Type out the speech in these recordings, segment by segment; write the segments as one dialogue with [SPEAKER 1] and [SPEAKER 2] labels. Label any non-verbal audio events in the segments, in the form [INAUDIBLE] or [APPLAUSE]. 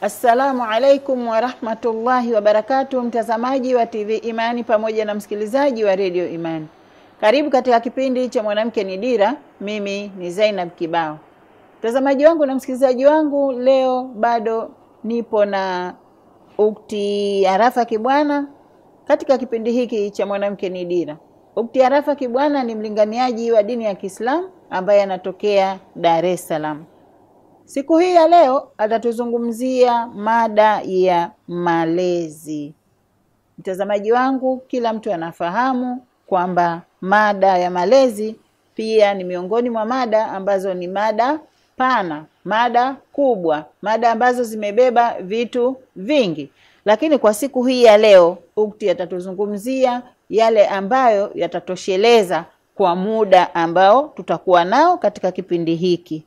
[SPEAKER 1] Assalamu alaikum warahmatullahi wabarakatuh, mtazamaji wa TV Imani pamoja na msikilizaji wa redio Imani, karibu katika kipindi cha mwanamke ni dira. Mimi ni Zainab Kibao. Mtazamaji wangu na msikilizaji wangu, leo bado nipo na ukti Arafa Kibwana katika kipindi hiki cha mwanamke ni dira. Ukti Arafa Kibwana ni mlinganiaji wa dini ya Kiislamu ambaye anatokea Dar es Salaam. Siku hii ya leo atatuzungumzia mada ya malezi. Mtazamaji wangu, kila mtu anafahamu kwamba mada ya malezi pia ni miongoni mwa mada ambazo ni mada pana, mada kubwa, mada ambazo zimebeba vitu vingi. Lakini kwa siku hii ya leo ukti atatuzungumzia yale ambayo yatatosheleza kwa muda ambao tutakuwa nao katika kipindi hiki.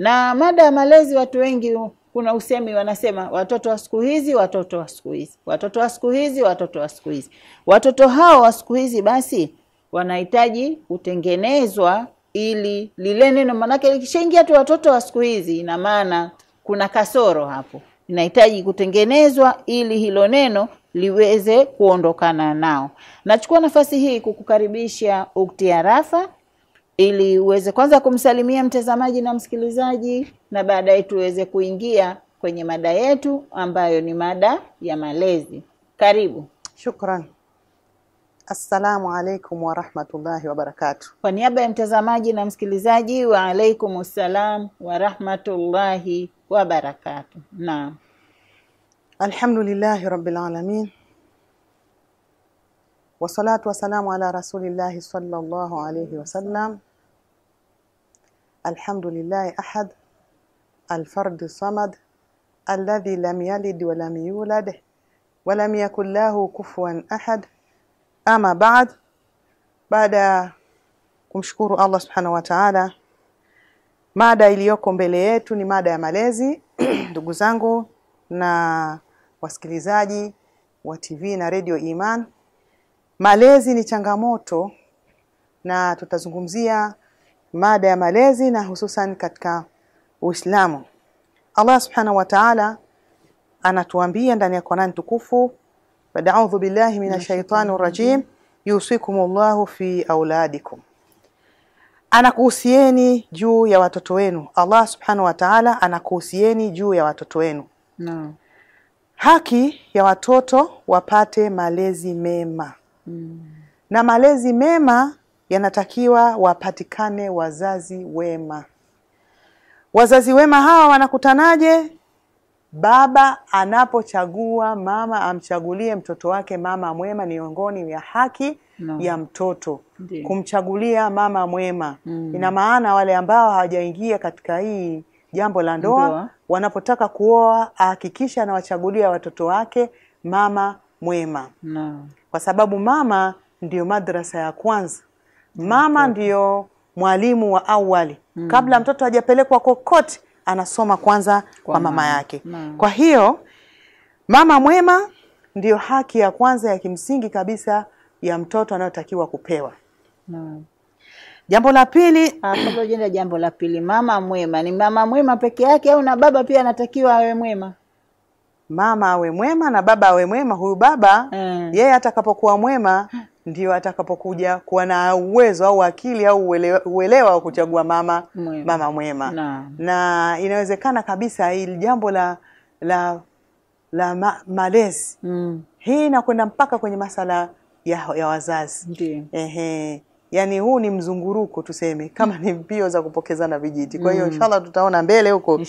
[SPEAKER 1] Na mada ya malezi, watu wengi kuna usemi wanasema watoto wa siku hizi, watoto wa siku hizi, watoto wa siku hizi, watoto wa siku hizi. Watoto hao wa siku hizi basi wanahitaji kutengenezwa ili lile neno, maanake likishaingia tu watoto wa siku hizi, ina maana kuna kasoro hapo, inahitaji kutengenezwa ili hilo neno liweze kuondokana nao. Nachukua nafasi hii kukukaribisha Ukti Arafa ili uweze kwanza kumsalimia mtazamaji na msikilizaji, na baadaye tuweze kuingia kwenye mada yetu ambayo ni mada ya malezi. Karibu. Shukran. Assalamu alaikum warahmatullahi wabarakatu. Kwa niaba ya mtazamaji na msikilizaji, wa alaikum ssalam warahmatullahi wabarakatu.
[SPEAKER 2] Naam, alhamdulillahi rabbil alamin wassalatu wassalamu ala rasulillahi sallallahu alayhi wasallam alhamdulillahi ahad أحد samad صمد lam yalid يلد ولم يولد ولم يكن له lahu أحد ahad ama ba'd baada ya kumshukuru Allah subhanahu wa mada iliyoko mbele yetu ni mada ya malezi [CLEARS THROAT] ndugu zangu na wasikilizaji wa TV na Radio Iman malezi ni changamoto na tutazungumzia mada ya malezi na hususan katika Uislamu. Allah Subhanahu wa Ta'ala anatuambia ndani ya Qur'an tukufu baada a'udhu billahi minashaitanir rajim yusikumullahu fi auladikum anakuhusieni juu ya watoto wenu Allah subhanahu wa ta'ala anakuhusieni juu ya watoto wenu no. haki ya watoto wapate malezi mema mm. na malezi mema yanatakiwa wapatikane wazazi wema. Wazazi wema hawa wanakutanaje? Baba anapochagua mama amchagulie mtoto wake mama mwema, ni miongoni ya haki no. ya mtoto Ndi. kumchagulia mama mwema mm. Ina maana wale ambao hawajaingia katika hii jambo la ndoa, ndoa, wanapotaka kuoa ahakikisha anawachagulia watoto wake mama mwema no. Kwa sababu mama ndiyo madrasa ya kwanza mama okay. Ndiyo mwalimu wa awali mm. Kabla mtoto hajapelekwa kokote anasoma kwanza kwa, kwa mama, mama yake mm. Kwa hiyo mama mwema ndiyo haki ya kwanza ya kimsingi kabisa ya mtoto anayotakiwa kupewa mm. Jambo la pili, ah,
[SPEAKER 1] kabla jambo la pili, mama mwema ni mama mwema peke yake au na baba pia anatakiwa awe mwema?
[SPEAKER 2] Mama awe mwema na baba awe mwema. Huyu baba mm. yeye atakapokuwa mwema [GASPS] ndio atakapokuja kuwa na uwezo au akili au uelewa, wa kuchagua mama mwema, mama mwema na, na inawezekana kabisa hili jambo la la la ma, malezi mm. Hii inakwenda mpaka kwenye masala ya, ya wazazi. Ehe yani huu ni mzunguruko tuseme kama ni mbio za kupokezana vijiti kwa hiyo mm. inshallah tutaona mbele huko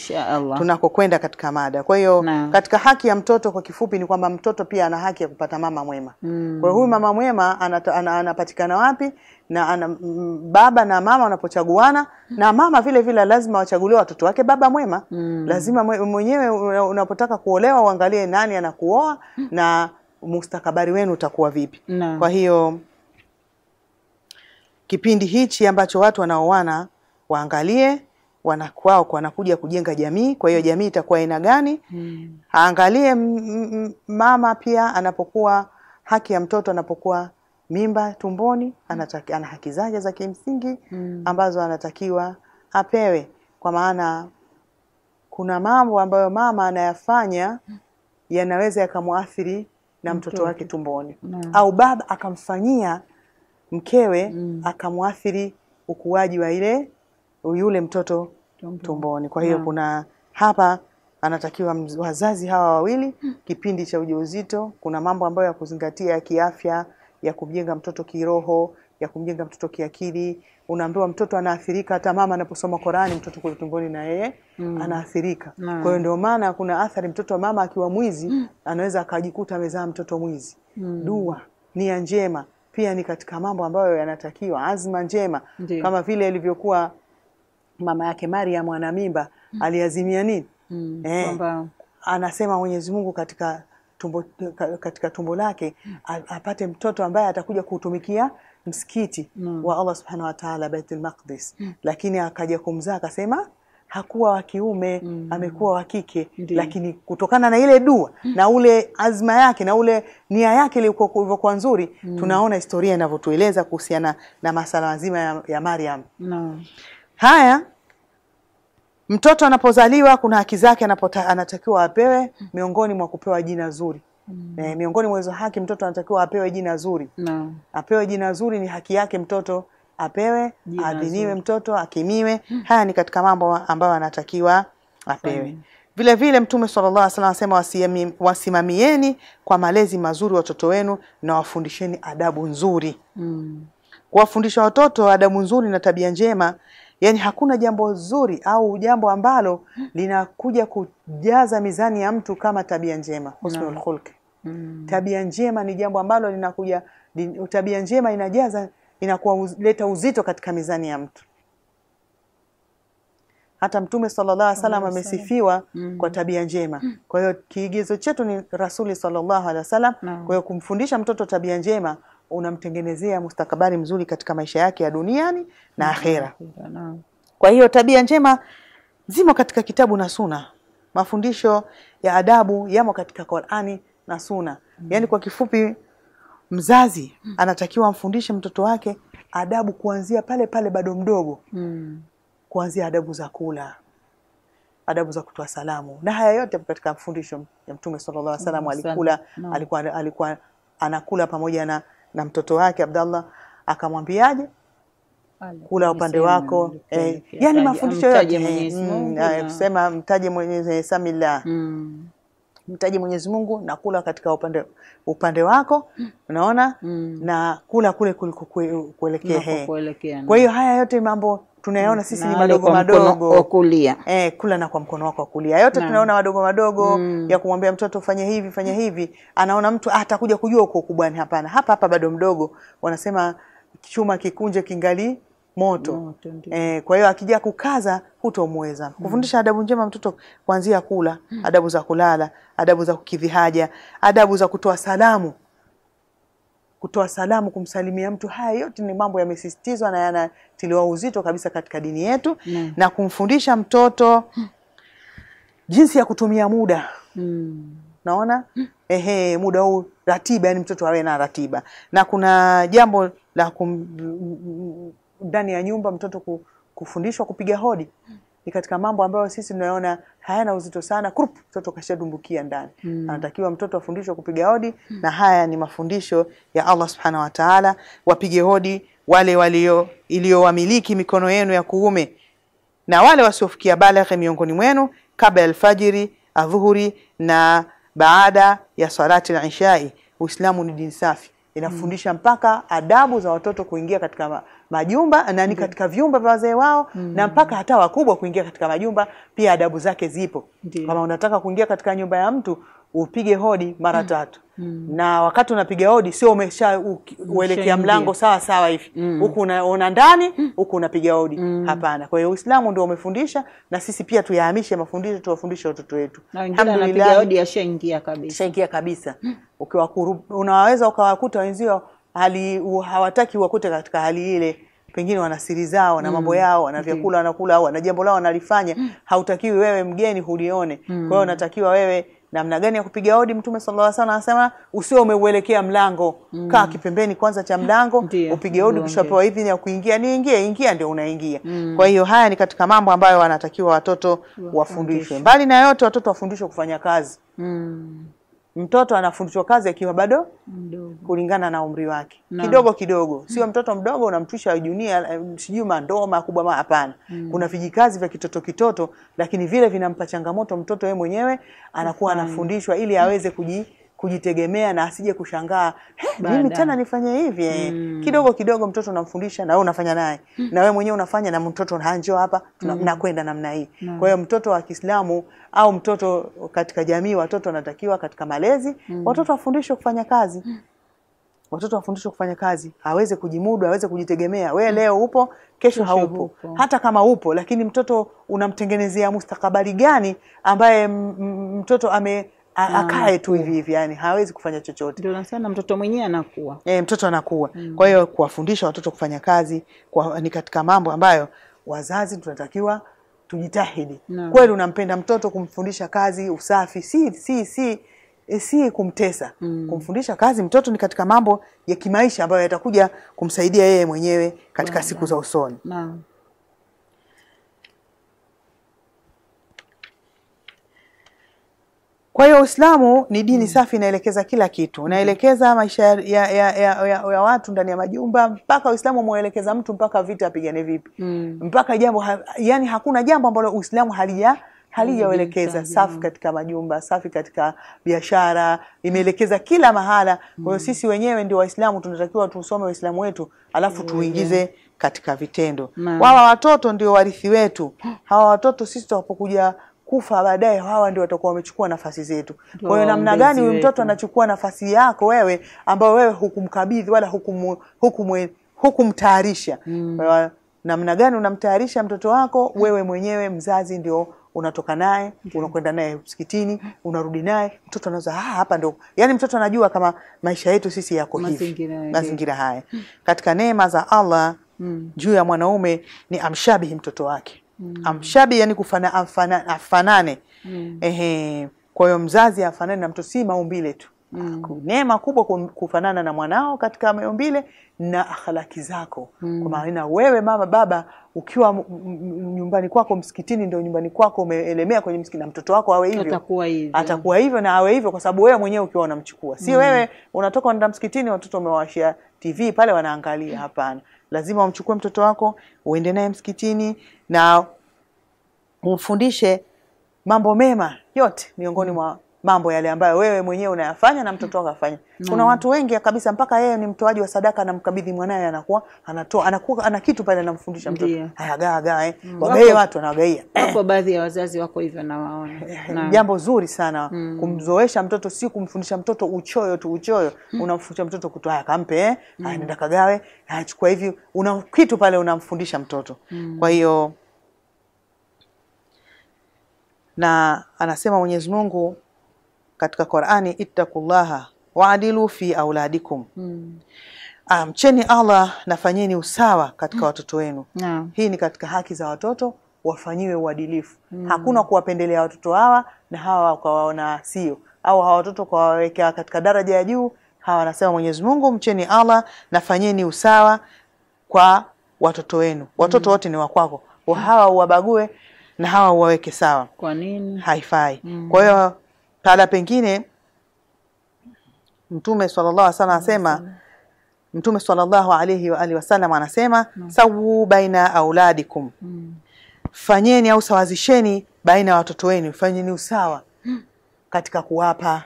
[SPEAKER 2] tunakokwenda katika mada kwa hiyo katika haki ya mtoto kwa kifupi ni kwamba mtoto pia ana haki ya kupata mama mwema mm. kwa hiyo huyu mama mwema anapatikana ana, ana wapi na ana, m, baba na mama wanapochaguana na mama vile vile lazima wachaguliwe watoto wake baba mwema mm. lazima mwenyewe unapotaka kuolewa uangalie nani anakuoa mm. na mustakabari wenu utakuwa vipi kwa hiyo kipindi hichi ambacho watu wanaoana waangalie wanakwao wanakuja kujenga jamii. Kwa hiyo jamii itakuwa aina gani? hmm. Aangalie mama pia anapokuwa, haki ya mtoto anapokuwa mimba tumboni, anataki, ana haki zake za kimsingi hmm. ambazo anatakiwa apewe, kwa maana kuna mambo ambayo mama anayafanya yanaweza yakamwathiri na mtoto, wake tumboni na, hmm. au baba akamfanyia mkewe mm. akamwathiri ukuaji wa ile yule mtoto tumboni. Kwa hiyo yeah. kuna hapa anatakiwa wazazi hawa wawili mm. kipindi cha ujauzito, kuna mambo ambayo ya kuzingatia ya kiafya, ya kumjenga mtoto kiroho, ya kumjenga mtoto kiakili. Unaambiwa mtoto anaathirika, hata mama anaposoma Qurani mtoto kule tumboni na yeye mm. anaathirika mm. kwa hiyo ndio maana kuna athari, mtoto wa mama akiwa mwizi mm. anaweza akajikuta amezaa mtoto mwizi
[SPEAKER 1] mm. dua,
[SPEAKER 2] nia njema pia ni katika mambo ambayo yanatakiwa azma njema Ndiyo. kama vile ilivyokuwa mama yake Maria mwana mimba mm. aliazimia nini mm. eh, anasema Mwenyezi Mungu katika tumbo, katika tumbo lake mm. apate mtoto ambaye atakuja kutumikia msikiti mm. wa Allah subhanahu wa ta'ala, Baitul Maqdis mm. lakini akaja kumzaa akasema hakuwa wa kiume mm. amekuwa wa kike, lakini kutokana na ile dua mm. na ule azma yake na ule nia yake ilivyokuwa nzuri mm. tunaona historia inavyotueleza kuhusiana na masala mazima ya, ya Mariam no. Haya, mtoto anapozaliwa kuna haki zake anatakiwa apewe, miongoni mwa kupewa jina zuri Mm. E, miongoni mwa hizo haki mtoto anatakiwa apewe jina zuri no. Apewe jina zuri ni haki yake mtoto apewe, adhiniwe mtoto, akimiwe. Hmm. Haya ni katika mambo ambayo anatakiwa apewe. Vile vile Mtume sallallahu alaihi wasallam anasema wasimamieni kwa malezi mazuri watoto wenu na wafundisheni adabu nzuri. Mm. Kuwafundisha watoto adabu nzuri na tabia njema, yani hakuna jambo zuri au jambo ambalo linakuja kujaza mizani ya mtu kama tabia njema, husnul khulq. Mm. Tabia njema ni jambo ambalo linakuja tabia njema inajaza inakuwa leta uzito katika mizani ya mtu. Hata Mtume sallallahu alaihi wasallam amesifiwa mm -hmm. kwa tabia njema. Mm. Kwa hiyo kiigizo chetu ni Rasuli sallallahu alaihi wasallam. Kwa hiyo kumfundisha mtoto tabia njema unamtengenezea mustakabali mzuri katika maisha yake ya duniani na mm. akhera. Kwa hiyo tabia njema zimo katika kitabu na Suna. Mafundisho ya adabu yamo katika Qur'ani na Suna. Mm. Yaani kwa kifupi mzazi mm. anatakiwa amfundishe mtoto wake adabu kuanzia pale pale bado mdogo mm. kuanzia adabu za kula adabu za kutoa salamu na haya yote katika mfundisho ya Mtume sallallahu alaihi wasallam hmm, alikula no. alikuwa alikuwa anakula pamoja na, na mtoto wake Abdallah akamwambiaje kula upande wako eh, yani mafundisho yote kusema mtaje Mwenyezi hmm, eh, Samila mm mtaji Mwenyezi Mungu na kula katika upande, upande wako unaona mm. na kula kule kuliko kuelekea. Kwa hiyo haya yote mambo tunayaona sisi na ni madogo madogo wa kulia eh, kula na kwa mkono wako wa kulia yote na. Tunaona madogo madogo mm. ya kumwambia mtoto fanye hivi fanye hivi, anaona mtu ah, atakuja kujua uko ukubwani. Hapana, hapa hapa bado mdogo. Wanasema chuma kikunje kingali moto, moto eh, kwa hiyo akija kukaza hutomweza mm. kufundisha. Adabu njema mtoto kuanzia kula, mm. adabu za kulala, adabu za kukidhi haja, adabu za kutoa salamu, kutoa salamu, kumsalimia mtu. Haya yote ni mambo yamesisitizwa na yanatiliwa uzito kabisa katika dini yetu na, mm. na kumfundisha mtoto jinsi ya kutumia muda mm. Naona ehe, muda huu ratiba, yani mtoto awe na ratiba, na kuna jambo la kum ndani ya nyumba mtoto kufundishwa kupiga hodi ni katika mambo ambayo sisi tunaona hayana uzito sana. Krup, mtoto kashadumbukia ndani mm. Anatakiwa mtoto afundishwe kupiga hodi mm. Na haya ni mafundisho ya Allah subhanahu wa taala, wapige hodi wale walio iliyowamiliki mikono yenu ya kuume na wale wasiofikia balagha miongoni mwenu, kabla ya alfajiri, adhuhuri na baada ya salati al-ishai. Uislamu ni dini safi inafundisha mpaka adabu za watoto kuingia katika majumba nani, katika vyumba vya wazee wao mm. na mpaka hata wakubwa kuingia katika majumba pia adabu zake zipo. Kama unataka kuingia katika nyumba ya mtu upige hodi mara mm. tatu mm. na wakati unapiga hodi sio umesha uelekea mlango sawa sawa hivi mm. huku mm. unaona ndani huku unapiga hodi mm. hapana kwa hiyo uislamu ndio umefundisha na sisi pia tuyahamishe mafundisho tuwafundishe watoto wetu alhamdulillah hodi ashaingia kabisa ashaingia kabisa mm. ukiwa unaweza ukawakuta wenzio hali hawataki wakute katika hali ile pengine wana siri zao na mambo yao na vyakula wanakula au na jambo lao wanalifanya hautakiwi wewe mgeni hulione mm. kwa hiyo unatakiwa wewe namna gani ya kupiga hodi. Mtume sallallahu alaihi wasallam anasema usio umeuelekea mlango mm. kaa kipembeni kwanza cha mlango [LAUGHS] upige hodi, ukishapewa idhini ya kuingia ni ingia ingia, ndio unaingia mm. Kwa hiyo haya ni katika mambo ambayo wanatakiwa watoto wafundishwe. Mbali na yote, watoto wafundishwe kufanya kazi mm mtoto anafundishwa kazi akiwa bado mdogo, kulingana na umri wake na, kidogo kidogo, sio mm. mtoto mdogo unamtwisha junior eh, sijui mandoo makubwa ma, hapana. Mm. Kuna vijikazi vya kitoto kitoto, lakini vile vinampa changamoto mtoto yeye mwenyewe, anakuwa anafundishwa ili aweze kuji kujitegemea na asije kushangaa mimi tena nifanye hivi eh. mm. kidogo kidogo mtoto unamfundisha na wewe unafanya naye mm. na wewe mwenyewe unafanya na mtoto hanjo hapa tunakwenda mm. namna hii mm. kwa hiyo mtoto wa Kiislamu au mtoto katika jamii watoto wanatakiwa katika malezi mm. watoto wafundishwe kufanya kazi mm. watoto wafundishwe kufanya kazi aweze kujimudu aweze kujitegemea wewe mm. leo upo kesho haupo upo. hata kama upo lakini mtoto unamtengenezea mustakabali gani ambaye mtoto ame Ah, akae tu hivi hivi, yani hawezi kufanya chochote. Ndio nasema mtoto mwenyewe anakuwa eh, mtoto anakuwa mm. Kwa hiyo kuwafundisha watoto kufanya kazi kwa, ni katika mambo ambayo wazazi tunatakiwa tujitahidi no. Kweli unampenda mtoto kumfundisha kazi, usafi, si si si eh, si kumtesa mm. Kumfundisha kazi mtoto ni katika mambo ya kimaisha ambayo yatakuja kumsaidia yeye mwenyewe katika no. siku za usoni no. Kwa hiyo Uislamu ni dini mm. safi, inaelekeza kila kitu, inaelekeza maisha ya, ya, ya, ya, ya watu ndani ya majumba, mpaka Uislamu umeelekeza mtu mpaka vita apigane vipi, mm. mpaka jambo ha, yani hakuna jambo ambalo Uislamu halija halijawelekeza safi katika majumba, safi katika biashara, imeelekeza kila mahala. Kwa hiyo mm. sisi wenyewe ndio Waislamu, tunatakiwa tusome Waislamu wetu alafu tuingize katika vitendo. Wala watoto ndio warithi wetu, hawa watoto sisi tutakapokuja kufa baadaye, hawa ndio watakuwa wamechukua nafasi zetu. Kwa hiyo namna gani huyu mtoto anachukua nafasi yako wewe, ambao wewe hukumkabidhi wala hukumu, hukumu, hukumtayarisha mm. Namna gani unamtayarisha mtoto wako wewe mwenyewe mzazi ndio unatoka naye okay. Mm-hmm. Unakwenda naye msikitini, unarudi naye mtoto anaza ah, hapa ndio yani, mtoto anajua kama maisha yetu sisi yako hivi, mazingira haya mm. katika neema za Allah mm. juu ya mwanaume ni amshabihi mtoto wake mm. amshabi yani kufana afana, afanane mm. ehe kwa hiyo mzazi afanane na mtoto si maumbile tu mm. neema kubwa kufanana na mwanao katika maumbile na akhlaki zako mm. kwa maana wewe mama baba ukiwa nyumbani kwako msikitini ndio nyumbani kwako umeelemea kwenye msikiti na mtoto wako awe hivyo atakuwa hivyo atakuwa hivyo na awe hivyo kwa sababu wewe mwenyewe ukiwa unamchukua si mm. wewe unatoka unaenda msikitini watoto umewashia tv pale wanaangalia mm. hapana lazima umchukue mtoto wako uende naye msikitini na umfundishe mambo mema yote miongoni mwa mambo yale ambayo wewe mwenyewe unayafanya na mtoto wako afanya. Mm. Kuna watu wengi kabisa mpaka yeye ni mtoaji wa sadaka na mkabidhi mwanaye anakuwa anatoa anakuwa ana kitu pale anamfundisha mtoto. Haya gaa gaa eh. Mm. Wagaie watu wanawagaia.
[SPEAKER 1] Hapo eh. baadhi ya wazazi wako hivyo na waona. Eh,
[SPEAKER 2] eh, na jambo zuri sana mm. kumzoesha mtoto si kumfundisha mtoto uchoyo tu uchoyo. Mm. Unamfundisha mtoto kutoa haya kampe eh. Mm. Anaenda kagawe. Haya hivi una kitu pale unamfundisha mtoto. Mm. Kwa hiyo na anasema Mwenyezi Mungu katika Qur'ani, ittaqullaha waadilu fi auladikum mm. Ah, mcheni um, Allah nafanyeni usawa katika hmm. watoto wenu yeah. Hii ni katika haki za watoto wafanyiwe uadilifu mm. Hakuna kuwapendelea watoto hawa na hawa wakawaona sio, au hawa watoto kwawawekea katika daraja ya juu. Hawa anasema Mwenyezi Mungu, mcheni Allah nafanyeni usawa kwa watoto wenu. Watoto hmm. wote ni wakwako, hawa uwabague na hawa uwaweke sawa. Kwa nini? Haifai. mm. Kwa hiyo pala pengine mtume sallallahu alaihi wasallam asema mtume sallallahu alaihi wa alihi wasallam anasema no. sawu baina auladikum mm. fanyeni au sawazisheni baina ya watoto wenu fanyeni usawa [GASPS] katika kuwapa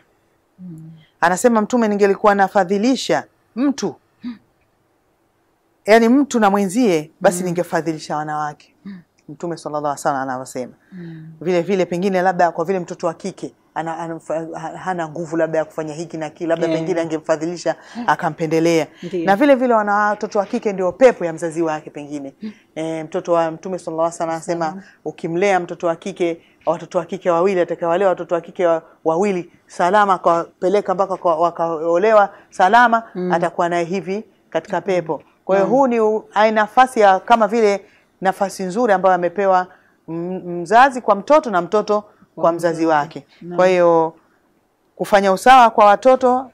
[SPEAKER 2] mm. anasema mtume ningelikuwa nafadhilisha mtu hmm. yani mtu na mwenzie basi mm. ningefadhilisha wanawake hmm. mtume sallallahu alaihi wasallam anavyosema mm. vile vile pengine labda kwa vile mtoto wa kike ana, ana, hana nguvu labda ya kufanya hiki na kile labda mm. pengine yeah. angemfadhilisha akampendelea na vile vile wana watoto wa kike ndio pepo ya mzazi wake pengine mm. e, mtoto wa mtume sallallahu alaihi wasallam anasema ukimlea mtoto wa kike watoto wa kike wawili atakawalea watoto wa kike wawili salama akawapeleka mpaka wakaolewa salama mm. atakuwa naye hivi katika mm-hmm. pepo kwa hiyo mm. huu ni ai nafasi ya kama vile nafasi nzuri ambayo amepewa mzazi kwa mtoto na mtoto kwa mzazi wake. Kwa hiyo kufanya usawa kwa watoto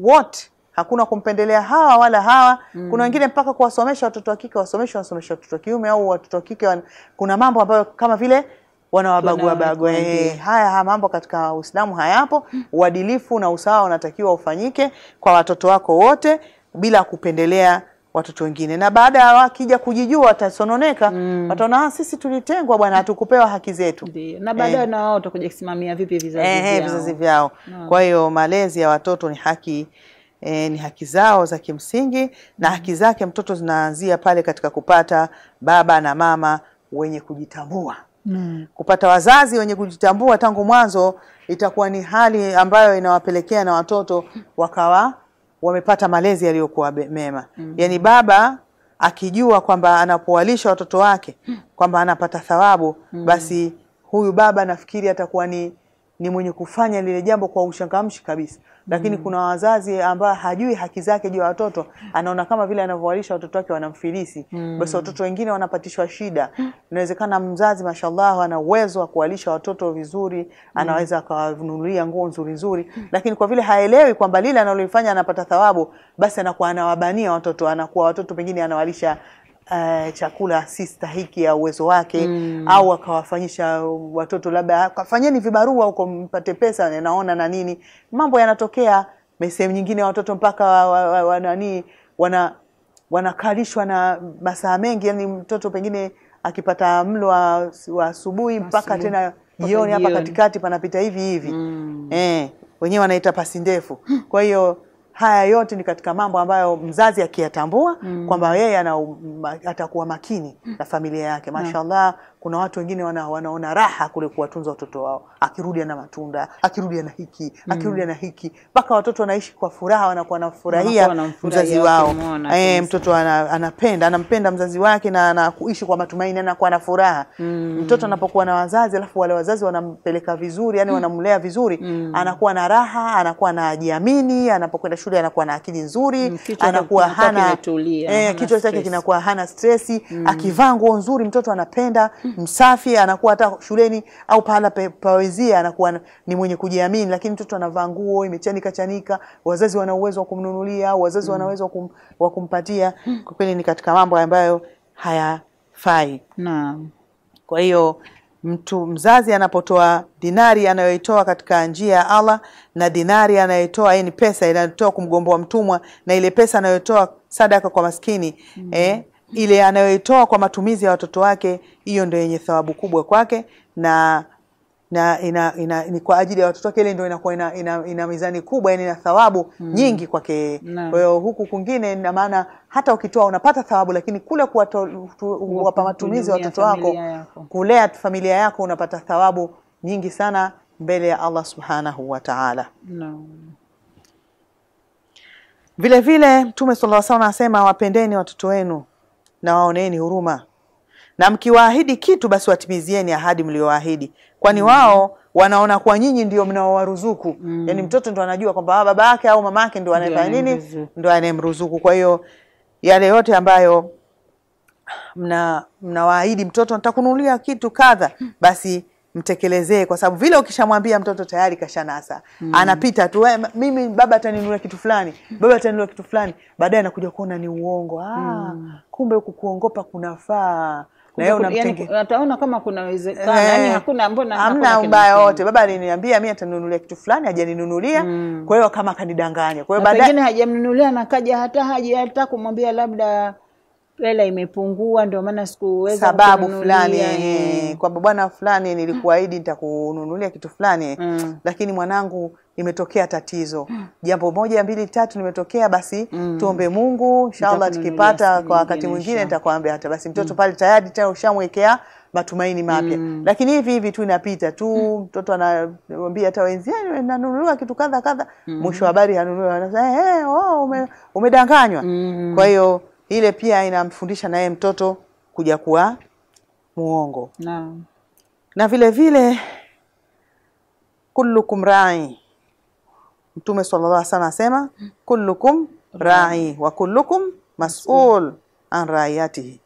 [SPEAKER 2] wote, hakuna kumpendelea hawa wala hawa mm. Kuna wengine mpaka kuwasomesha watoto wa kike wasomeshe wasomeshe watoto wa kiume au watoto wa kike kuna mambo ambayo kama vile wanawabagua bagua. Eh, haya haya mambo katika Uislamu hayapo. Mm. Uadilifu na usawa unatakiwa ufanyike kwa watoto wako wote bila kupendelea watoto wengine, na baada ya wakija kujijua watasononeka mm. Wataona ah, sisi tulitengwa bwana, hatukupewa haki zetu, na baadaye eh. na wao watakuja kusimamia vipi vizazi eh, eh, vyao, vizazi vyao. No. Kwa hiyo malezi ya watoto ni haki E, ni haki zao za kimsingi na mm. haki zake mtoto zinaanzia pale katika kupata baba na mama wenye kujitambua mm. Kupata wazazi wenye kujitambua tangu mwanzo itakuwa ni hali ambayo inawapelekea na watoto wakawa wamepata malezi yaliyokuwa mema. Mm. Yaani baba akijua kwamba anapowalisha watoto wake mm. kwamba anapata thawabu mm. basi huyu baba nafikiri atakuwa ni ni mwenye kufanya lile jambo kwa ushangamshi kabisa lakini mm. kuna wazazi ambao hajui haki zake juu ya watoto, anaona kama vile anavyowalisha watoto wake wanamfilisi. mm. Basi watoto wengine wanapatishwa shida. Mm. Inawezekana mzazi mashallah ana uwezo wa kuwalisha watoto vizuri, mm. anaweza akawanunulia nguo nzuri nzuri, mm. lakini kwa vile haelewi kwamba lile analolifanya anapata thawabu, basi anakuwa anawabania watoto, anakuwa watoto pengine anawalisha uh, chakula si stahiki ya uwezo wake mm. au akawafanyisha watoto labda kafanyeni vibarua huko mpate pesa naona na nini mambo yanatokea sehemu nyingine watoto mpaka wa, wa, wa, wa, nani wana wanakalishwa na masaa mengi yani mtoto pengine akipata mlo wa asubuhi mpaka tena jioni hapa katikati panapita hivi hivi mm. eh, wenyewe wanaita pasi ndefu [GASPS] kwa hiyo Haya yote ni katika mambo ambayo mzazi akiyatambua mm. kwamba yeye um, atakuwa makini mm. na familia yake. Mashallah, kuna watu wengine wana, wanaona raha kule kuwatunza watoto wao, akirudi ana matunda, akirudi ana hiki, mm. akirudi ana hiki, mpaka watoto wanaishi kwa furaha, wanakuwa wanafurahia mzazi wao. E, mtoto ana, anapenda anampenda mzazi wake na anakuishi kwa matumaini, anakuwa na furaha mm. Mtoto anapokuwa na wazazi alafu wale wazazi wanampeleka vizuri, yani mm. wanamlea vizuri mm. Anakuwa na raha, anakuwa anajiamini, anapokwenda shule anakuwa na akili nzuri mm, anakuwa hana, hana, eh, kichwa chake kinakuwa hana eh, stresi mm. Akivaa nguo nzuri mtoto anapenda mm msafi, anakuwa hata shuleni au pahala pawezia anakuwa ni mwenye kujiamini, lakini mtoto anavaa nguo imechanika chanika, wazazi wana uwezo wa kumnunulia au wazazi mm. wana uwezo kum, wa kumpatia mm. Kwa kweli ni katika mambo ambayo hayafai. Na Kwa hiyo mtu mzazi anapotoa dinari anayoitoa katika njia ya Allah na dinari anayoitoa ni pesa inayotoa kumgomboa mtumwa na ile pesa anayotoa sadaka kwa maskini mm. eh, ile anayoitoa kwa matumizi ya watoto wake, hiyo ndio yenye thawabu kubwa kwake na na ina, ina, ni kwa ajili ya watoto wake, ile ndio inakuwa ina, ina, ina mizani kubwa, yani ina thawabu mm. nyingi kwake. Kwa hiyo huku kwingine, ina maana hata ukitoa unapata thawabu, lakini kule kuwapa matumizi watoto wako, kulea familia yako, unapata thawabu nyingi sana mbele ya Allah subhanahu wa ta'ala. Vile vile Mtume sallallahu alaihi wasallam anasema, wapendeni watoto wenu na waoneeni huruma na mkiwaahidi kitu basi watimizieni ahadi mlioahidi kwani mm. wao wanaona kuwa nyinyi ndio mnaowaruzuku mm. yani mtoto ndo anajua kwamba baba yake au mama yake ndo anayefanya nini ndo anayemruzuku kwa hiyo yale yote ambayo mna mnawaahidi mtoto nitakunulia kitu kadha basi mtekelezee kwa sababu vile ukishamwambia mtoto tayari kashanasa. Mm. Anapita tu, eh, mimi baba ataninunulia kitu fulani, baba ataninunulia kitu fulani, baadaye anakuja kuona ni uongo. Ah, mm. kumbe huku kuongopa kunafaa. Na
[SPEAKER 1] kama kuna yani eh, hakuna mbona hamna ubaya wote.
[SPEAKER 2] Baba aliniambia mi ataninunulia kitu fulani, hajaninunulia. Mm. Kwa hiyo kama akanidanganya. Kwa hiyo baadaye
[SPEAKER 1] hajamnunulia nakaja hata haji hata kumwambia labda hela imepungua, ndio maana sikuweza sababu fulani e,
[SPEAKER 2] kwamba bwana fulani nilikuahidi nitakununulia kitu fulani mm. lakini mwanangu imetokea tatizo jambo moja mbili tatu limetokea, basi mm. tuombe Mungu, inshallah tukipata kwa wakati mwingine nitakwambia. Hata basi mtoto mm. pale tayari tena ushamwekea matumaini mapya mm. lakini hivi hivi tu inapita tu, mm. mtoto mm. anaambia hata wenziani eh, nanunuliwa kitu kadha kadha, mm. mwisho mm. habari hanunuliwa, anasema eh, hey, oh, ume, umedanganywa mm. kwa hiyo ile pia inamfundisha naye mtoto kuja kuwa muongo na, na vile vile kullukum rai Mtume sallallahu alaihi wasallam asema kullukum rai wa kullukum mas'ul an raiyatihi,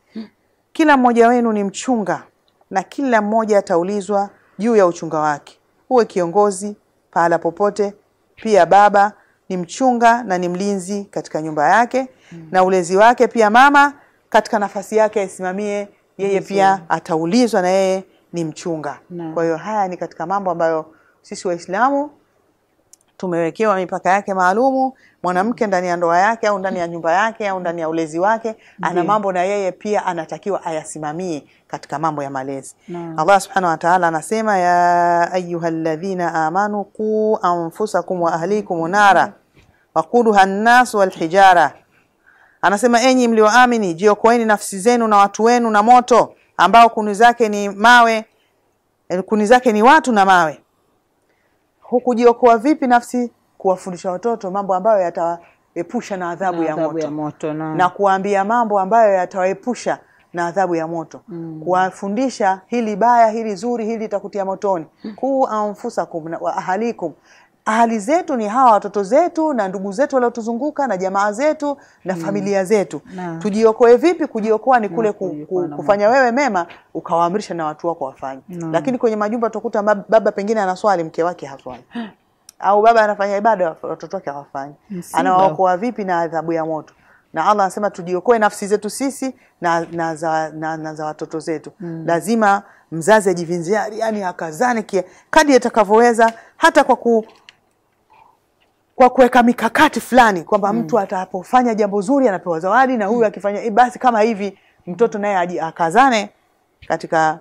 [SPEAKER 2] kila mmoja wenu ni mchunga na kila mmoja ataulizwa juu ya uchunga wake, uwe kiongozi pahala popote, pia baba ni mchunga na ni mlinzi katika nyumba yake mm. na ulezi wake pia mama katika nafasi yake aisimamie yeye Mzee. pia ataulizwa na yeye ni mchunga na. kwa hiyo haya ni katika mambo ambayo sisi waislamu tumewekewa mipaka yake maalumu. Mwanamke ndani ya ndoa yake au ndani ya nyumba yake au ndani ya ulezi wake ana mambo na yeye pia anatakiwa ayasimamie katika mambo ya malezi. Allah subhanahu wa ta'ala anasema, ya ayyuhalladhina amanu qu anfusakum wa ahlikum nara waquduha an-nas hijara. anasema enyi mlioamini, jiokoeni nafsi zenu na watu wenu na moto ambao kuni zake ni mawe, kuni zake ni watu na mawe hukujiokoa vipi nafsi kuwafundisha watoto mambo ambayo yatawaepusha na adhabu ya moto, ya moto na, na kuwaambia mambo ambayo yatawaepusha na adhabu ya moto mm. Kuwafundisha hili baya, hili zuri, hili takutia motoni mm. Qu anfusakum wa ahalikum, ahali zetu ni hawa watoto zetu na ndugu zetu waliotuzunguka na jamaa zetu na mm. familia zetu na. Tujiokoe vipi? Kujiokoa ni kule ku, ku, kufanya wewe mema ukawaamrisha na watu wako wafanye, no. lakini kwenye majumba utakuta baba pengine anaswali mke wake haswali [GASPS] au baba anafanya ibada watoto wake hawafanyi. Anawaokoa vipi na adhabu ya moto? na Allah anasema tujiokoe nafsi zetu sisi na, na, za, na, na za watoto zetu mm. Lazima mzazi ajivinjari, yani akazane kadi atakavyoweza hata kwa ku kwa kuweka mikakati fulani kwamba mm. mtu atapofanya jambo zuri anapewa zawadi na huyu mm. akifanya e, basi kama hivi mtoto naye akazane katika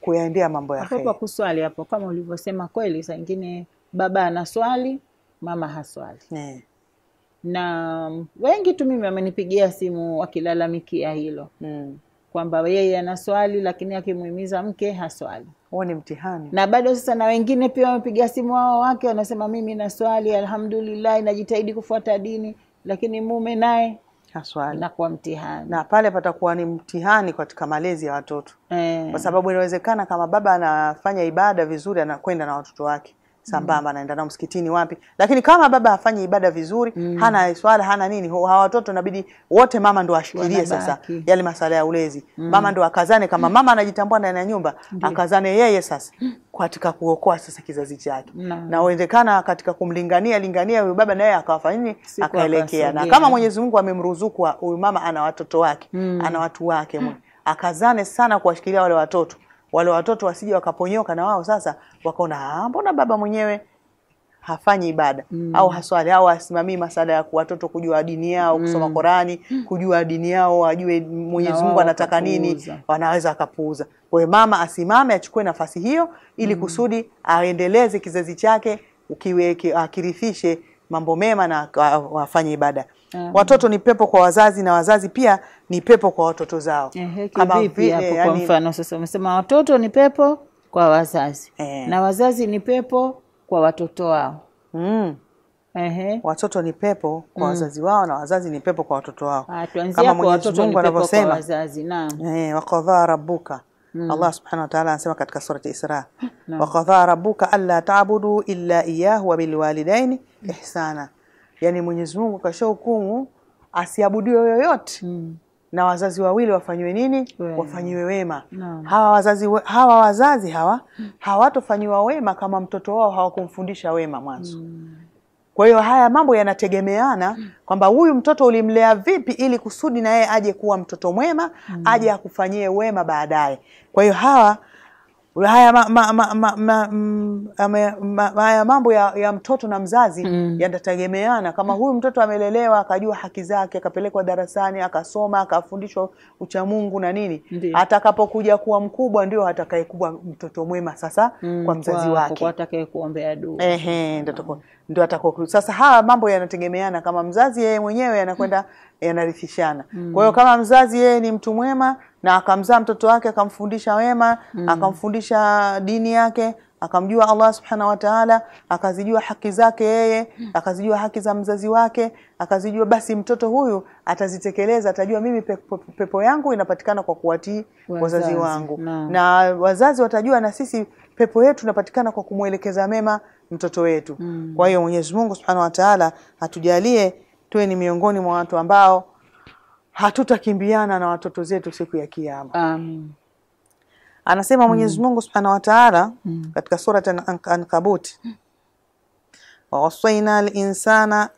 [SPEAKER 2] kuyaendea mambo ya Hapo kuswali
[SPEAKER 1] hapo kama ulivyosema kweli, saa nyingine baba anaswali, mama haswali ne. Eh. na wengi tu mimi wamenipigia simu wakilalamikia hilo mm kwamba yeye ana swali lakini akimuhimiza mke haswali. Huo ni mtihani. Na bado sasa, na wengine pia wamepiga simu wao wake, wanasema mimi na swali alhamdulillah, najitahidi kufuata dini, lakini mume naye
[SPEAKER 2] haswali, kwa mtihani, na pale patakuwa ni mtihani katika malezi ya watoto e, kwa sababu inawezekana kama baba anafanya ibada vizuri, anakwenda na watoto wake sambamba mm. naenda nao msikitini wapi, lakini kama baba hafanyi ibada vizuri mm. hana swala hana nini, hawa watoto inabidi wote mama ndo ashikilie sasa yale masala ya ulezi mm. mama ndo akazane kama mm. mama anajitambua ndani ya nyumba Ndi. akazane yeye sasa mm. katika kuokoa sasa kizazi chake na uwezekana katika kumlingania lingania huyu baba naye akawafanya nini akaelekea, na kama Mwenyezi Mungu amemruzuku huyu mama ana watoto wake mm. ana watu wake mm. akazane sana kuwashikilia wale watoto wale watoto wasije wakaponyoka na wao sasa wakaona ah, mbona baba mwenyewe hafanyi ibada mm. au haswali au asimamii masala ya watoto kujua dini yao mm. kusoma Korani kujua dini yao ajue Mwenyezi Mungu anataka nini, wanaweza akapuuza. Kwa hiyo mama asimame achukue nafasi hiyo, ili mm. kusudi aendeleze kizazi chake, ukiweke akirithishe mambo mema na wafanye ibada. Amen. Watoto ni pepo kwa wazazi na wazazi pia ni pepo kwa watoto zao. Ehe, kama vipi hapo yani... mfano
[SPEAKER 1] sasa umesema watoto ni pepo kwa wazazi ehe, na wazazi ni pepo kwa watoto
[SPEAKER 2] wao. Mm. Ehe. Watoto ni pepo kwa mm, wazazi wao na wazazi ni pepo kwa watoto wao.
[SPEAKER 1] Ah, tuanzia kwa Mungu anavyosema wazazi. Naam.
[SPEAKER 2] Eh, wakadha rabbuka mm. allah subhanahu wa ta'ala anasema katika surati isra no. Hmm. wakadha rabbuka alla tabudu illa iyahu wa bilwalidaini mm. ihsana yani mwenyezi mungu hukumu asiabudiwe yoyote mm. na wazazi wawili wafanyiwe nini Wee. wafanyiwe wema no. hawa wazazi we, hawa wazazi hawa hmm. hawatofanyiwa wema kama mtoto wao hawakumfundisha wema mwanzo mm kwa hiyo haya mambo yanategemeana mm. kwamba huyu mtoto ulimlea vipi, ili kusudi na yeye aje kuwa mtoto mwema, mm. aje akufanyie wema baadaye. Kwa hiyo hawa haya ma, ma, ma, ma, ma, mm, ma, ma, mambo ya, ya mtoto na mzazi mm. yatategemeana. Kama huyu mtoto amelelewa akajua haki zake akapelekwa darasani akasoma akafundishwa uchamungu na nini, atakapokuja kuwa mkubwa ndio atakayekuwa mtoto mwema sasa mm. kwa mzazi kwa, wake atakayekuombea dua ehe, ndio Sasa haya mambo yanategemeana, kama mzazi yeye mwenyewe anakwenda mm yanarithishana mm. Kwa hiyo kama mzazi yeye ni mtu mwema na akamzaa mtoto wake akamfundisha wema mm. akamfundisha dini yake akamjua Allah subhanahu wa ta'ala, akazijua haki zake yeye, mm. akazijua haki za mzazi wake, akazijua basi, mtoto huyu atazitekeleza, atajua mimi pepo, pepo yangu inapatikana kwa kuwatii wazazi wangu na, na wazazi watajua na sisi pepo yetu inapatikana kwa kumwelekeza mema mtoto wetu mm. Kwa hiyo Mwenyezi Mungu subhanahu wa ta'ala atujalie tuwe ni miongoni mwa watu ambao hatutakimbiana na watoto zetu siku ya Kiyama. Amin. Anasema Mwenyezi mm. Mungu Subhanahu wa Ta'ala mm. katika sura An-Ankabut mm. wawasaina al-insana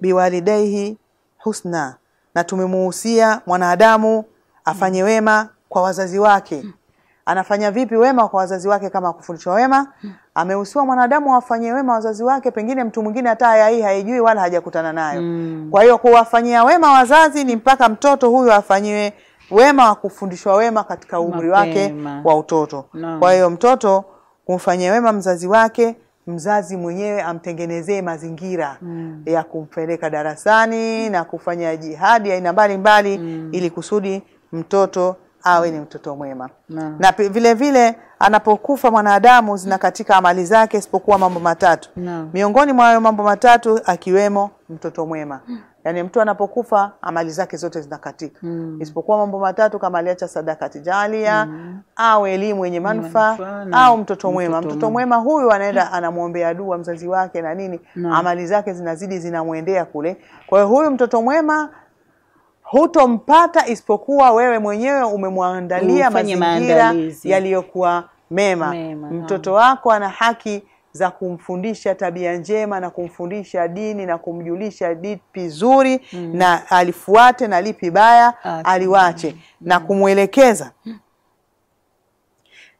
[SPEAKER 2] biwalidaihi husna, na tumemuhusia mwanadamu afanye wema kwa wazazi wake. Mm. Anafanya vipi wema kwa wazazi wake kama kufundishwa wema? Mm amehusiwa mwanadamu awafanyie wema wazazi wake, pengine mtu mwingine hata haya hii haijui wala hajakutana nayo mm. Kwa hiyo kuwafanyia wema wazazi ni mpaka mtoto huyu afanyiwe wema wa kufundishwa wema katika umri wake wa utoto no. Kwa hiyo mtoto kumfanyia wema mzazi wake, mzazi mwenyewe amtengenezee mazingira mm. ya kumpeleka darasani mm. na kufanya jihadi aina mbalimbali mm. ili kusudi mtoto awe ni mtoto mwema no. Na vile vile anapokufa mwanadamu zinakatika amali zake isipokuwa mambo matatu no. miongoni mwa hayo mambo matatu akiwemo mtoto mwema yaani mtu anapokufa amali zake zote zinakatika mm. isipokuwa mambo matatu kama aliacha sadaka tijalia mm. au elimu yenye manufaa au mtoto mwema mtoto, mtoto mwema huyu anaenda anamwombea dua mzazi wake na nini no. amali zake zinazidi zinamwendea kule kwa hiyo huyu mtoto mwema hutompata isipokuwa wewe mwenyewe umemwandalia mazingira yaliyokuwa mema. Mema, mtoto wako ana haki za kumfundisha tabia njema na kumfundisha dini na kumjulisha lipi zuri mm. na alifuate na lipi baya ah, okay. aliwache mm. na kumwelekeza mm.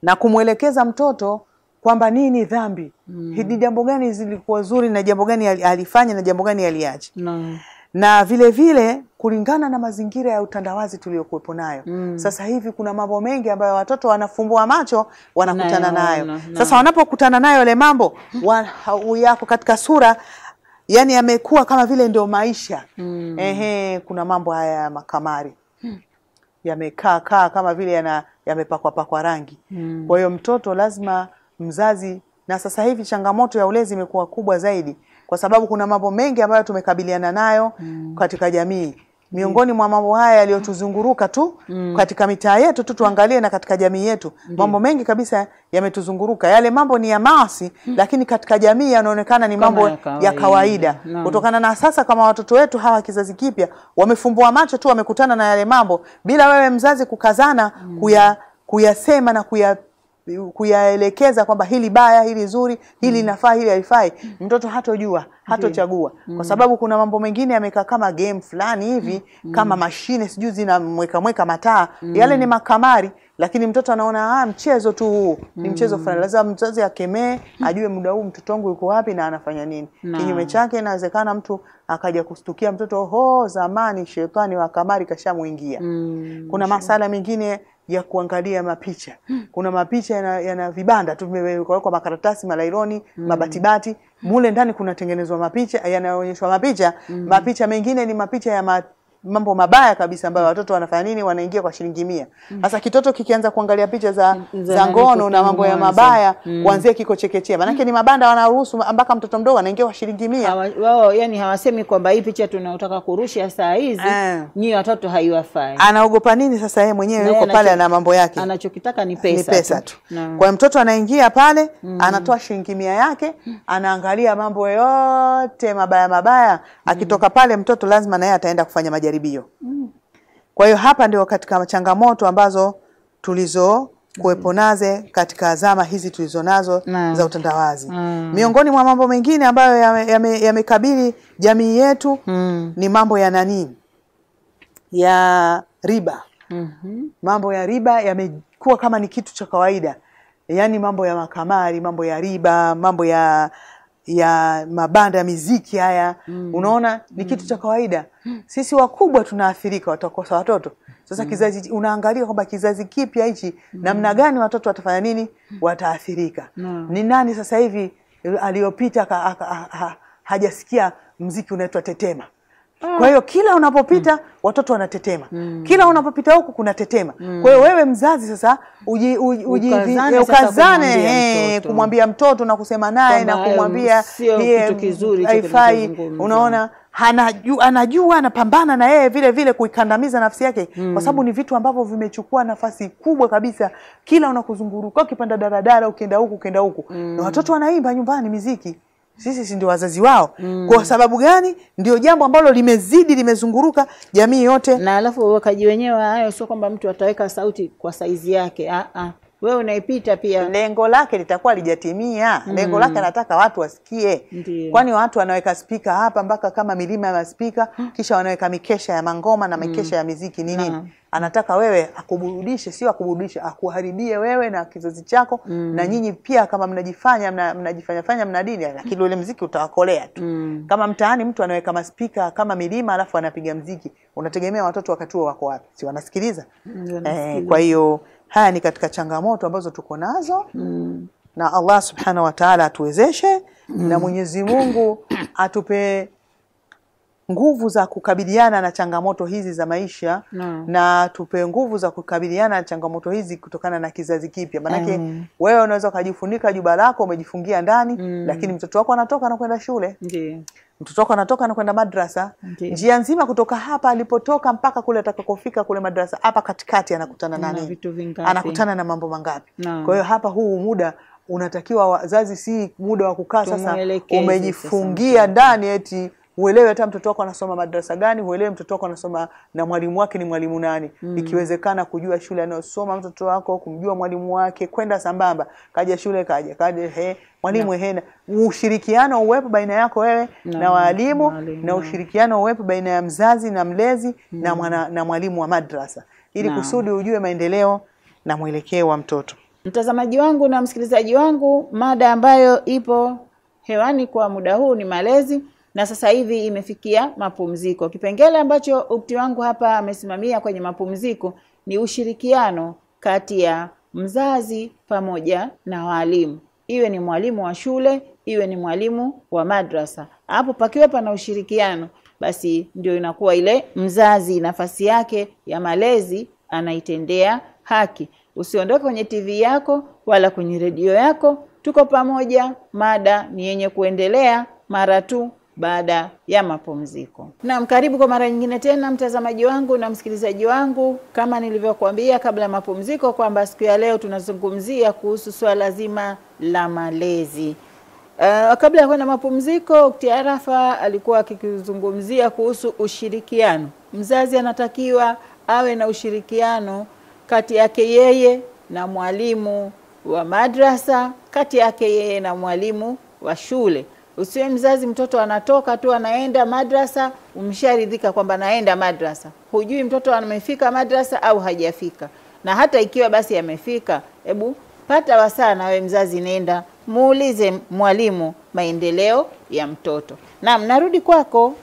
[SPEAKER 2] na kumwelekeza mtoto kwamba nini dhambi mm. ni jambo gani zilikuwa zuri na jambo gani alifanya na jambo gani aliacha no na vile vile kulingana na mazingira ya utandawazi tuliyokuwepo nayo mm. Sasa hivi kuna mambo mengi ambayo watoto wanafumbua macho wanakutana nayo, nayo. nayo. Sasa wanapokutana nayo yale mambo yako katika sura yani yamekuwa kama vile ndio maisha mm. Ehe, kuna mambo haya ya makamari mm. yamekaa kaa kama vile yana yamepakwa pakwa rangi mm. Kwa hiyo mtoto lazima mzazi, na sasa hivi changamoto ya ulezi imekuwa kubwa zaidi kwa sababu kuna mambo mengi ambayo tumekabiliana nayo mm. katika jamii mm. miongoni mwa mambo haya yaliyotuzunguruka tu mm. katika mitaa yetu tu tuangalie, na katika jamii yetu mm. mambo mengi kabisa yametuzunguruka. Yale mambo ni ya maasi mm. lakini katika jamii yanaonekana ni mambo ya kawaida, ya kawaida. No. Kutokana na sasa, kama watoto wetu hawa kizazi kipya wamefumbua macho tu, wamekutana na yale mambo bila wewe mzazi kukazana mm. kuya kuyasema na kuya kuyaelekeza kwamba hili baya, hili zuri, hili linafaa, mm. hili halifai, mm. mtoto hatojua, hatochagua kwa mm. sababu kuna mambo mengine yamekaa kama game fulani hivi mm. kama mashine sijui zinamweka mweka mataa mm. yale ni makamari lakini mtoto anaona ah, mchezo tu huu mm. ni mchezo fulani. Lazima mzazi akemee, ajue muda huu mtoto wangu yuko wapi na anafanya nini. Kinyume chake, inawezekana mtu akaja kustukia mtoto ho, zamani shetani wa kamari kashamuingia. mm. Kuna masala mengine ya kuangalia mapicha. Hmm. Kuna mapicha yana, yana vibanda tu vimewekwa makaratasi, malailoni, mm. mabatibati hmm. mule ndani kunatengenezwa mapicha yanayoonyeshwa mapicha mm. mapicha mengine ni mapicha ya ma mambo mabaya kabisa ambayo watoto wanafanya nini, wanaingia kwa shilingi mia. Mm. Sasa kitoto kikianza kuangalia picha za za ngono na mambo ya mabaya mm. kuanzia kiko chekechea, maanake ni mm. mabanda wanaruhusu mpaka mtoto mdogo anaingia kwa shilingi mia. Wao yani hawasemi kwamba hii picha tunayotaka kurusha saa
[SPEAKER 1] hizi eh. nyinyi watoto haiwafai.
[SPEAKER 2] Anaogopa nini? Sasa yeye mwenyewe yuko pale, ana mambo yake, anachokitaka ni pesa, ni pesa tu. Kwa mtoto anaingia pale, anatoa shilingi mia yake, anaangalia mambo yote mabaya mabaya. Akitoka pale mtoto lazima naye ataenda kufanya majaribu majaribio mm. Kwa hiyo hapa ndio katika changamoto ambazo tulizo kuwepo mm. naze katika zama hizi tulizonazo na za utandawazi mm. Miongoni mwa mambo mengine ambayo yamekabili yame, yame jamii yetu mm. ni mambo ya nani ya riba mm -hmm. Mambo ya riba yamekuwa kama ni kitu cha kawaida, yaani mambo ya makamari, mambo ya riba, mambo ya ya mabanda ya miziki haya mm. Unaona ni mm. kitu cha kawaida. Sisi wakubwa tunaathirika, watakosa watoto sasa. mm. Kizazi unaangalia kwamba kizazi kipya hichi mm. namna gani watoto watafanya nini, mm. wataathirika no. Ni nani sasa hivi eh, aliyopita hajasikia mziki unaitwa tetema Mm. Kwa hiyo kila unapopita mm. watoto wanatetema mm. kila unapopita huku tetema mm. Kwa hiyo wewe mzazi sasa uji, uji, uji, ukazane, ukazane kumwambia, eh, mtoto. kumwambia mtoto na kusema naye na kumwambia kitu kizuri haifai, unaona anajua anajua anapambana na yeye vile vile kuikandamiza nafsi yake mm. kwa sababu ni vitu ambavyo vimechukua nafasi kubwa kabisa, kila unakuzunguruka ukipanda daradara, ukienda huku ukienda huku mm. na watoto wanaimba nyumbani miziki sisi si ndio wazazi wao mm. Kwa sababu gani? Ndio jambo ambalo limezidi limezunguruka
[SPEAKER 1] jamii yote, na alafu wakaji wenyewe hayo, sio kwamba mtu ataweka sauti kwa saizi yake a ah,
[SPEAKER 2] a ah. wewe unaipita pia, lengo lake litakuwa lijatimia. mm. Lengo lake anataka watu wasikie. Kwani watu wanaweka spika hapa mpaka kama milima ya maspika, ah. kisha wanaweka mikesha ya mangoma na mikesha mm. ya miziki ni nini? anataka wewe akuburudishe, sio akuburudishe, akuharibie wewe na kizazi chako mm. na nyinyi pia, kama mnajifanya mna, mnajifanya fanya mna dini, lakini ule mziki utawakolea tu mm. kama mtaani mtu anaweka maspika kama milima alafu anapiga mziki, unategemea watoto wakati huo wako wapi? Si wanasikiliza mm, eh, kwa hiyo haya ni katika changamoto ambazo tuko nazo mm. na Allah subhanahu wa ta'ala atuwezeshe mm. na Mwenyezi Mungu atupe nguvu za kukabiliana na changamoto hizi za maisha mm. na tupewe nguvu za kukabiliana na changamoto hizi kutokana na kizazi kipya, maanake mm. wewe unaweza ukajifunika juba lako umejifungia ndani mm. lakini mtoto wako anatoka anakwenda shule Ndiye. mtoto wako anatoka anakwenda madrasa Ndiye. njia nzima kutoka hapa alipotoka mpaka kule atakakofika kule madrasa, hapa katikati anakutana nani nini? Anakutana na mambo mangapi? no. kwa hiyo hapa huu muda unatakiwa wazazi, si muda wa kukaa sasa umejifungia ndani eti huelewe hata mtoto wako anasoma madrasa gani, huelewe mtoto wako anasoma na mwalimu wake ni mwalimu nani. Mm. Ikiwezekana kujua shule anayosoma mtoto wako, kumjua mwalimu wake, kwenda sambamba, kaja shule kaja kaja he mwalimu no. hena ushirikiano uwepo baina yako wewe no. na walimu no. na ushirikiano uwepo baina ya mzazi na mlezi mm. na mwana, na mwalimu wa madrasa ili no. kusudi ujue maendeleo na mwelekeo wa mtoto. Mtazamaji wangu na msikilizaji wangu, mada ambayo ipo
[SPEAKER 1] hewani kwa muda huu ni malezi na sasa hivi imefikia mapumziko. Kipengele ambacho ukti wangu hapa amesimamia kwenye mapumziko ni ushirikiano kati ya mzazi pamoja na walimu, iwe ni mwalimu wa shule, iwe ni mwalimu wa madrasa. Hapo pakiwa pana ushirikiano, basi ndio inakuwa ile mzazi nafasi yake ya malezi anaitendea haki. Usiondoke kwenye TV yako wala kwenye redio yako. Tuko pamoja, mada ni yenye kuendelea mara tu baada ya mapumziko. Naam, karibu kwa mara nyingine tena mtazamaji wangu na msikilizaji wangu, kama nilivyokuambia kabla ya mapumziko kwamba siku ya leo tunazungumzia kuhusu swala zima la malezi. Uh, kabla ya kwenda mapumziko, Ukti Arafa alikuwa akizungumzia kuhusu ushirikiano. Mzazi anatakiwa awe na ushirikiano kati yake yeye na mwalimu wa madrasa, kati yake yeye na mwalimu wa shule Usiwe mzazi, mtoto anatoka tu anaenda madrasa, umesharidhika kwamba anaenda madrasa. Hujui mtoto amefika madrasa au hajafika, na hata ikiwa basi amefika, hebu pata wasaa na wewe mzazi, nenda muulize mwalimu maendeleo ya mtoto. Naam, narudi kwako,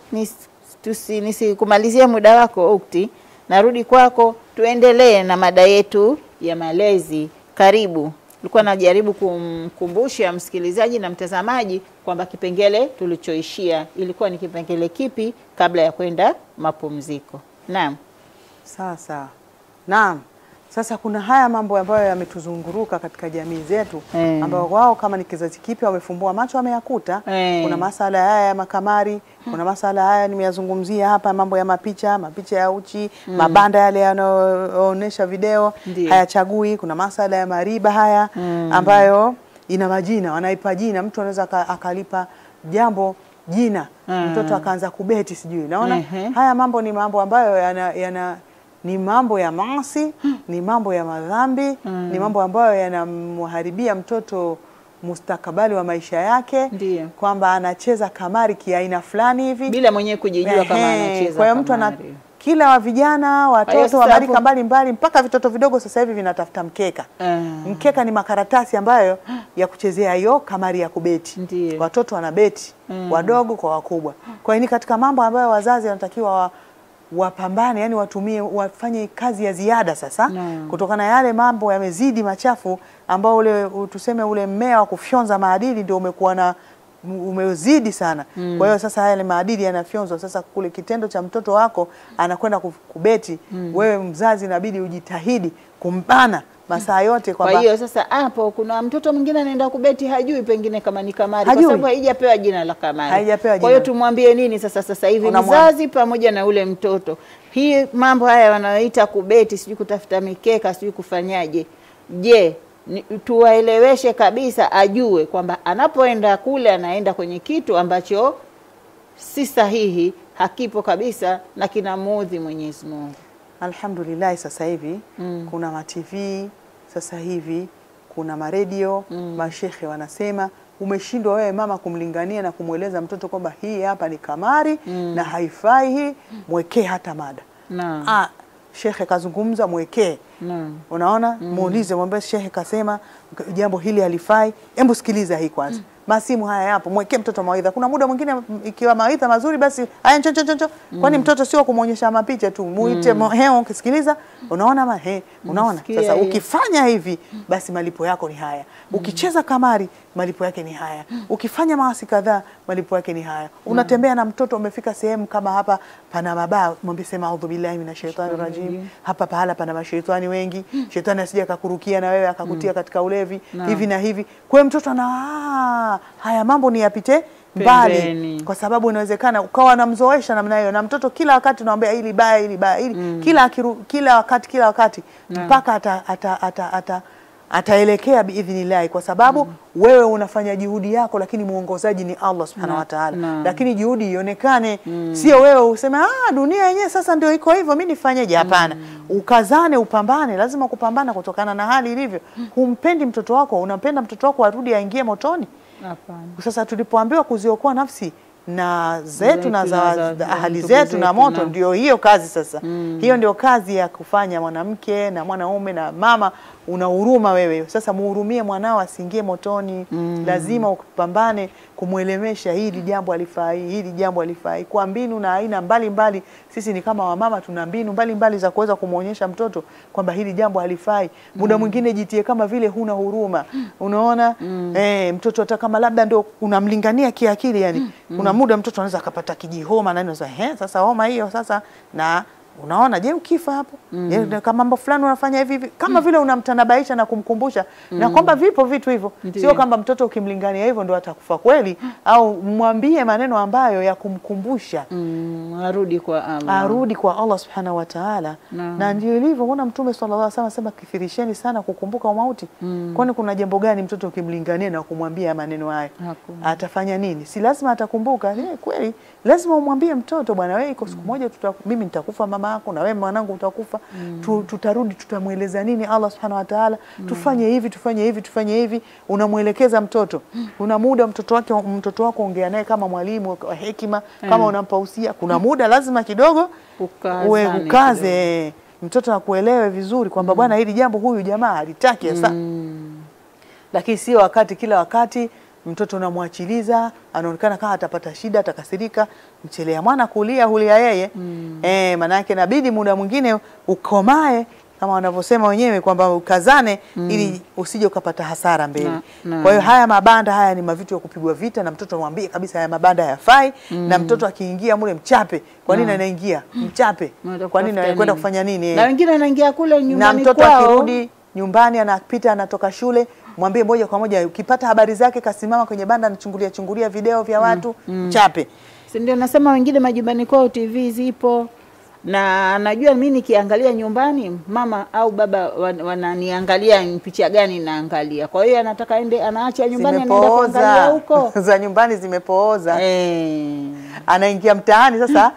[SPEAKER 1] nisikumalizie muda wako ukti, narudi kwako, tuendelee na mada yetu ya malezi. Karibu. Nilikuwa najaribu kumkumbusha msikilizaji na mtazamaji kwamba kipengele tulichoishia ilikuwa ni kipengele kipi kabla ya kwenda mapumziko.
[SPEAKER 2] Naam, sawa sawa, naam. Sasa kuna haya mambo ambayo yametuzunguruka katika jamii zetu hey, eh. ambao wao kama ni kizazi kipya wamefumbua macho wameyakuta. Hey, eh. kuna masala haya ya makamari, kuna masala haya nimeyazungumzia hapa, mambo ya mapicha, mapicha ya uchi mm, mabanda yale yanayoonyesha video hayachagui. Kuna masala ya mariba haya mm, ambayo ina majina, wanaipa jina, mtu anaweza akalipa jambo jina mm, mtoto akaanza kubeti sijui, naona mm -hmm. haya mambo ni mambo ambayo yana, yana ni mambo ya maasi, ni mambo ya madhambi mm. ni mambo ambayo yanamharibia mtoto mustakabali wa maisha yake, kwamba anacheza kamari kiaina fulani hivi bila mwenyewe kujijua kama anacheza. Kwa hiyo mtu ana kila vijana watoto wa marika mbalimbali mpaka vitoto vidogo sasa hivi vinatafuta mkeka. Mm. Mkeka ni makaratasi ambayo ya kuchezea hiyo kamari ya kubeti. Ndiye. Watoto wanabeti mm. Eh. wadogo kwa wakubwa. Kwa hiyo ni katika mambo ambayo wazazi wanatakiwa wa, wapambane, yani watumie, wafanye kazi ya ziada sasa no. kutokana yale mambo yamezidi machafu, ambao ule tuseme ule mmea wa kufyonza maadili ndio umekuwa na umezidi sana mm. Kwa hiyo sasa haya maadili yanafyonzwa sasa, kule kitendo cha mtoto wako anakwenda kubeti mm. Wewe mzazi inabidi ujitahidi kumbana masaa yote Kwa hiyo
[SPEAKER 1] sasa hapo kuna mtoto mwingine anaenda kubeti hajui pengine kama ni kamari hajui, kwa sababu haijapewa jina la kamari. Haijapewa jina. Kwa hiyo tumwambie nini sasa sasa hivi mzazi pamoja na ule mtoto, hii mambo haya wanaoita kubeti, sijui kutafuta mikeka, sijui kufanyaje. Je, tuwaeleweshe kabisa, ajue kwamba anapoenda kule anaenda kwenye kitu ambacho si sahihi, hakipo kabisa na kinamuudhi
[SPEAKER 2] Mwenyezi Mungu alhamdulillah sasa hivi mm. kuna matv sasa hivi kuna maredio mm. mashekhe wanasema umeshindwa wewe mama kumlingania na kumweleza mtoto kwamba hii hapa ni kamari mm. na haifai hii mwekee hata mada na. Ah, shekhe kazungumza mwekee unaona mm. muulize mwambie shekhe kasema jambo hili halifai hebu sikiliza hii kwanza mm masimu haya yapo, mwekee mtoto mawaidha. Kuna muda mwingine ikiwa mawaidha mazuri, basi haya ncho ncho ncho, mm. kwani mm. mtoto sio kumuonyesha mapicha tu, muite mm. heo, ukisikiliza unaona ma he, unaona Masikia. sasa. Ukifanya hivi basi malipo yako ni haya, mm. ukicheza kamari malipo yake ni haya, mm. ukifanya maasi kadhaa malipo yake ni haya, unatembea na mtoto umefika sehemu kama hapa pana mabaa, mwambie sema audhu billahi minashaitani rajim. Hapa pahala pana mashaitani wengi, shetani asije akakurukia na wewe akakutia katika ulevi na hivi na hivi, kwa mtoto ana haya mambo ni yapite mbali, kwa sababu inawezekana ukawa namzoesha namna hiyo, na mtoto kila wakati unamwambia hili baya, hili baya, hili mm. kila akiru, kila wakati kila wakati mm. mpaka ata, ata, ata, ata ataelekea biidhnillahi kwa sababu mm. wewe unafanya juhudi yako, lakini muongozaji ni Allah subhanahu wa ta'ala. Lakini juhudi ionekane mm. sio wewe useme ah, dunia yenyewe sasa ndio iko hivyo, mimi nifanyeje? Hapana mm. ukazane, upambane, lazima kupambana kutokana na hali ilivyo. Mm. Humpendi mtoto wako, unampenda mtoto wako arudi aingie motoni? Hapana. Sasa tulipoambiwa kuziokoa nafsi na zetu na za ahali zetu na moto na. Ndio hiyo kazi sasa mm. Hiyo ndio kazi ya kufanya mwanamke na mwanaume na mama, una huruma wewe sasa, muhurumie mwanao asiingie motoni mm. Lazima upambane kumwelewesha hili jambo alifai, hili jambo alifai, kwa mbinu na aina mbalimbali mbali. Sisi ni kama wamama, tuna mbinu mbalimbali za kuweza kumwonyesha mtoto kwamba hili jambo alifai. Muda mm. mwingine mm. jitie kama vile huna huruma mm. unaona mm. eh, mtoto hata kama labda ndio unamlingania kiakili yani mm. kuna mm. muda mtoto anaweza akapata kijihoma na anaweza eh, sasa homa hiyo sasa na unaona je ukifa hapo mm. -hmm. kama mambo fulani unafanya hivi hivi kama mm. -hmm. vile unamtanabaisha na kumkumbusha mm. -hmm. na kwamba vipo vitu hivyo sio kama mtoto ukimlingania hivyo ndio atakufa kweli mm. au mwambie maneno ambayo ya kumkumbusha mm. arudi kwa Allah arudi kwa Allah subhanahu wa ta'ala
[SPEAKER 1] no. na ndio
[SPEAKER 2] ilivyo mbona mtume sallallahu alaihi wasallam asema kithirisheni sana kukumbuka mauti mm. kwani kuna jambo gani mtoto ukimlingania na kumwambia maneno hayo atafanya nini si lazima atakumbuka Ni eh, kweli lazima umwambie mtoto bwana wewe iko siku mm. moja tuta mimi nitakufa mama yako na wewe mwanangu utakufa mm. tu, tutarudi tutamweleza nini Allah subhanahu wa ta'ala mm. tufanye hivi tufanye hivi tufanye hivi unamwelekeza mtoto kuna mm. muda mtoto wake mtoto wako ongea naye kama mwalimu wa hekima eh. kama mm. unampa usia kuna muda lazima kidogo ukaze, ukaze mtoto akuelewe vizuri kwamba mm. bwana hili jambo huyu jamaa halitaki mm. lakini sio wakati kila wakati mtoto unamwachiliza, anaonekana kama atapata shida, atakasirika. Mchelea mwana kulia hulia yeye mm. E, eh, maana yake inabidi muda mwingine ukomae kama wanavyosema wenyewe kwamba ukazane mm. ili usije ukapata hasara mbele. Kwa hiyo haya mabanda haya ni mavitu ya kupigwa vita, na mtoto mwambie kabisa haya mabanda hayafai mm. na mtoto akiingia mule mchape, kwa nini anaingia mchape? Kwa nini anakwenda kufanya nini? Na wengine anaingia kule nyumbani kwao, na mtoto akirudi nyumbani anapita anatoka shule mwambie moja kwa moja, ukipata habari zake kasimama kwenye banda anachungulia chungulia video vya mm, watu mm. chape. Si ndio nasema wengine majumbani kwao TV zipo
[SPEAKER 1] na najua mi nikiangalia nyumbani mama au baba wananiangalia wana, picha
[SPEAKER 2] gani naangalia. Kwa hiyo
[SPEAKER 1] anataka ende, anaacha nyumbani, anaenda kuangalia
[SPEAKER 2] huko [LAUGHS] za nyumbani zimepooza hey. Eh. Anaingia mtaani sasa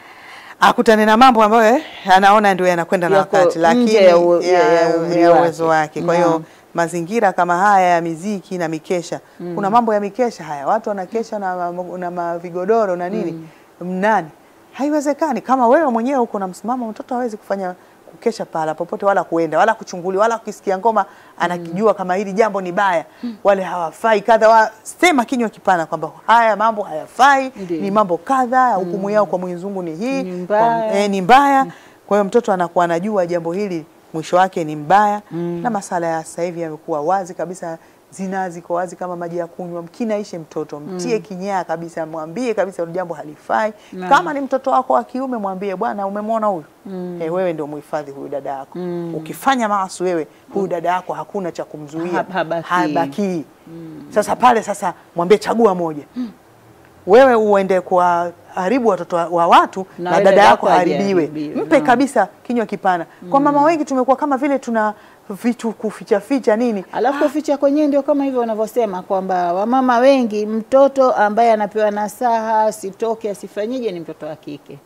[SPEAKER 2] [CLEARS THROAT] akutane na mambo ambayo eh, anaona ndio yanakwenda na wakati, lakini ya uwezo wake, kwa hiyo mazingira kama haya ya miziki na mikesha mm. kuna mambo ya mikesha haya, watu wanakesha na, na mavigodoro na nini mm. mnani, haiwezekani. Kama wewe mwenyewe uko na msimamo, mtoto hawezi kufanya kukesha pala popote, wala kuenda wala kuchunguli wala kukisikia ngoma anakijua mm. kama hili jambo ni baya mm. wale hawafai kadha wa, sema kinywa kipana kwamba haya mambo hayafai ni mambo kadha, hukumu mm. yao kwa Mwenyezi Mungu ni hii ni mbaya, kwa, eh, mm. Kwa hiyo mtoto anakuwa anajua jambo hili mwisho wake ni mbaya mm. na masala ya sasa hivi yamekuwa wazi kabisa zinaa ziko wazi kama maji ya kunywa. Mkinaishe mtoto mtie mm. kinyaa kabisa, mwambie kabisa jambo halifai. Na. Kama ni mtoto wako wa kiume, mwambie bwana, umemwona huyu mm. hey, eh, wewe ndio muhifadhi huyu dada yako mm. ukifanya maasi wewe, huyu dada yako hakuna cha kumzuia, habakii habaki. mm. Sasa pale sasa mwambie, chagua moja mm. wewe uende kwa haribu watoto wa watu na, na dada yako haribiwe. Mpe no. Mm. kabisa kinywa kipana. Mm. Kwa mama wengi tumekuwa kama vile tuna vitu kuficha ficha nini, alafu ah. kuficha kwenyewe ndio kama hivyo wanavyosema kwamba wamama wengi, mtoto
[SPEAKER 1] ambaye anapewa nasaha asitoke asifanyije ni mtoto wa kike,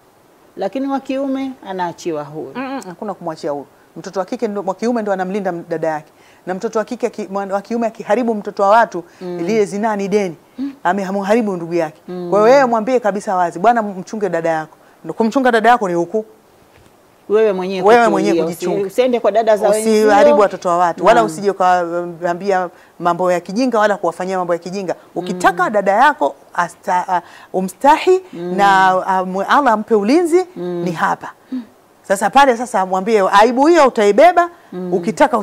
[SPEAKER 2] lakini wa kiume anaachiwa huru. Hakuna mm -mm. kumwachia huru mtoto wa kike, wa kiume ndo anamlinda dada yake na mtoto wa kike wa kiume akiharibu mtoto wa watu mm. lile zinaa ni deni mm. amemharibu ndugu yake mm. kwa hiyo wewe mwambie kabisa wazi bwana mchunge dada yako kumchunga dada yako ni huku wewe mwenyewe wewe mwenyewe kujichunga, usiende kwa dada za wengine usiharibu watoto wa watu mm. wala usije ukaambia mambo ya kijinga wala kuwafanyia mambo ya kijinga. Mm. Ukitaka mm. dada yako asta, uh, umstahi mm. na uh, Allah ampe ulinzi mm. ni hapa mm. Sasa pale sasa mwambie aibu hiyo utaibeba mm. ukitaka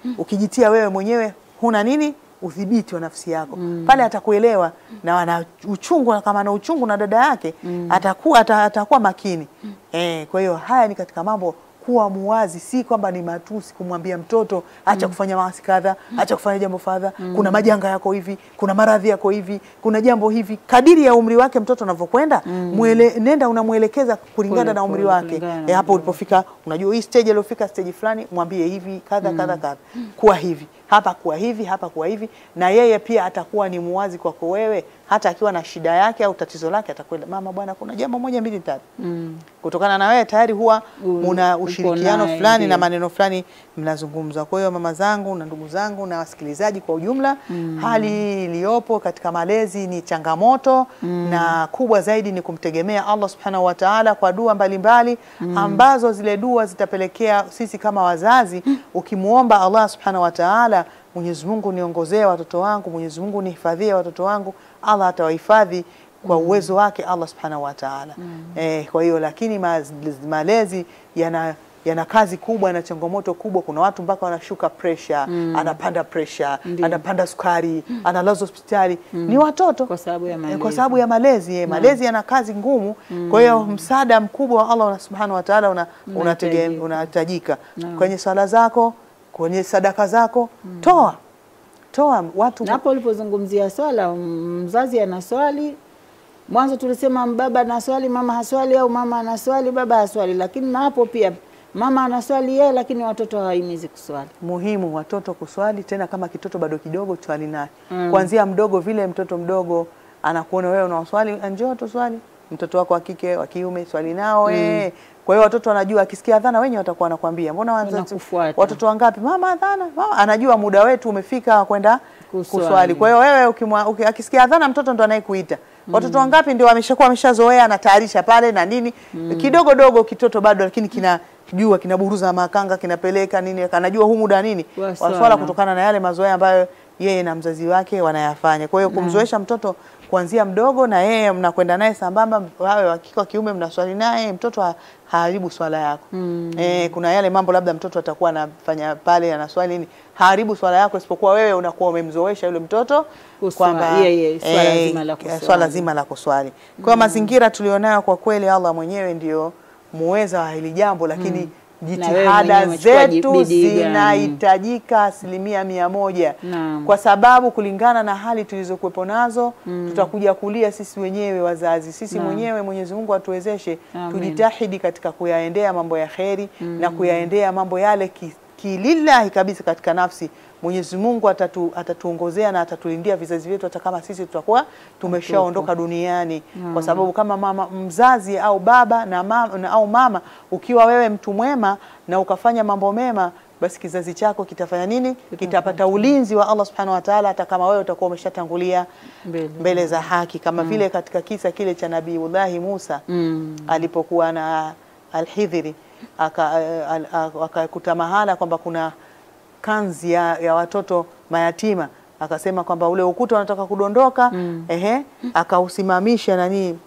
[SPEAKER 2] mm. ukijitia wewe mwenyewe huna nini udhibiti wa nafsi yako mm. pale atakuelewa na wana uchungu kama na uchungu na dada yake mm. atakuwa atakuwa makini mm. eh, kwa hiyo haya ni katika mambo kuwa muwazi, si kwamba ni matusi kumwambia mtoto acha mm. kufanya maasi kadha mm. acha kufanya jambo fadha mm. kuna majanga yako hivi, kuna maradhi yako hivi, kuna jambo hivi. Kadiri ya umri wake mtoto anavyokwenda mm. nenda unamwelekeza kulingana na umri wake e, hapo ulipofika, unajua hii stage aliofika stage fulani, mwambie hivi kadha mm. kadha kadha, kuwa hivi hapa, kuwa hivi hapa, kuwa hivi, na yeye pia atakuwa ni muwazi kwako wewe hata akiwa na shida yake au tatizo lake atakwenda, mama bwana, kuna jambo moja mbili tatu. Mm. Kutokana na wewe tayari huwa muna ushirikiano fulani na maneno fulani mnazungumza. Kwa hiyo mama zangu na ndugu zangu na wasikilizaji kwa ujumla, mm. hali iliyopo katika malezi ni changamoto mm. na kubwa zaidi ni kumtegemea Allah Subhanahu wa Ta'ala kwa dua mbalimbali mm. ambazo zile dua zitapelekea sisi kama wazazi mm. ukimuomba Allah Subhanahu wa Ta'ala, Mwenyezi Mungu niongozee watoto wangu, Mwenyezi Mungu nihifadhie watoto wangu Allah atawahifadhi kwa uwezo wake Allah subhanahu wa ta'ala. Mm. Eh, kwa hiyo lakini malezi yana yana kazi kubwa na changamoto kubwa. Kuna watu mpaka wanashuka pressure mm. anapanda pressure Ndi. anapanda sukari mm. analazwa hospitali mm. ni watoto kwa sababu ya eh, malezi, kwa sababu ya malezi, eh, mm. malezi yana kazi ngumu mm. kwa hiyo msaada mkubwa wa Allah subhanahu wa ta'ala una, unahitajika una kwenye swala zako, kwenye sadaka zako mm. toa kutoa watu hapo. Ulipozungumzia swala mzazi ana swali
[SPEAKER 1] mwanzo, tulisema baba ana swali, mama haswali, au mama ana swali, baba haswali, lakini
[SPEAKER 2] na hapo pia mama anaswali yeye, lakini watoto hawahimizi kuswali. Muhimu watoto kuswali, tena kama kitoto bado kidogo, swali naye mm. Kuanzia mdogo vile, mtoto mdogo anakuona wewe unaswali, njoo tuswali mtoto wako wa kike wa kiume, swali nao mm. eh. Kwa hiyo watoto wanajua, akisikia adhana wenyewe watakuwa wanakwambia, mbona wanza watoto wangapi mama adhana mama, anajua muda wetu umefika kwenda kuswali. Kwa hiyo wewe ukimwa, uki, akisikia adhana mtoto ndo anayekuita mm. Watoto wangapi ndio wameshakuwa wameshazoea, taarisha pale na nini mm. kidogo dogo kitoto bado, lakini kina jua kinaburuza makanga kinapeleka nini, anajua huu muda nini waswala, kutokana na yale mazoea ambayo yeye na mzazi wake wanayafanya. Kwa hiyo mm. kumzoesha mtoto kuanzia mdogo na yeye mnakwenda naye sambamba, wawe wa kike wa kiume, mnaswali naye, mtoto haharibu swala yako mm. E, kuna yale mambo labda mtoto atakuwa anafanya pale anaswali nini, haharibu swala yako, isipokuwa wewe unakuwa umemzoesha yule mtoto kwamba yeah, yeah, eh, swala eh, zima la kuswali. Kwa mm. mazingira tulionayo, kwa kweli Allah mwenyewe ndio muweza wa hili jambo, lakini mm jitihada zetu zinahitajika asilimia mia moja na. kwa sababu kulingana na hali tulizokuwepo nazo mm. tutakuja kulia sisi wenyewe wazazi sisi na. mwenyewe Mwenyezi Mungu atuwezeshe tujitahidi katika kuyaendea mambo ya kheri mm. na kuyaendea mambo yale ki, kabisa katika nafsi Mwenyezi Mungu atatu, atatuongozea na atatulindia vizazi vyetu hata kama sisi tutakuwa tumeshaondoka duniani mm. Kwa sababu kama mama mzazi au baba na mama, au mama ukiwa wewe mtu mwema na ukafanya mambo mema basi kizazi chako kitafanya nini? Kitapata ulinzi wa Allah subhanahu wa taala, hata kama wewe utakuwa umeshatangulia mbele, mbele za haki kama mm. vile katika kisa kile cha nabiullahi Musa mm. alipokuwa na Alhidhiri eh, akakuta aka, aka mahala kwamba kuna kanzi ya, ya watoto mayatima akasema kwamba ule ukuta unataka kudondoka mm. ehe, akausimamisha nani,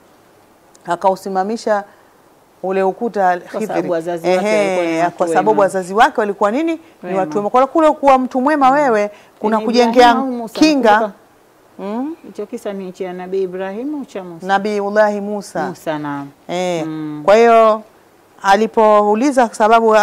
[SPEAKER 2] akausimamisha ule ukuta kwa sababu wazazi wake walikuwa nini, ni watu wema. Kwa kule kuwa mtu mwema mm. wewe kuna kujengea kinga mm. hicho mm. kisa ni cha Nabii Ibrahim cha Musa, Nabiullahi Musa, Musa na. eh, mm. kwa hiyo alipouliza sababu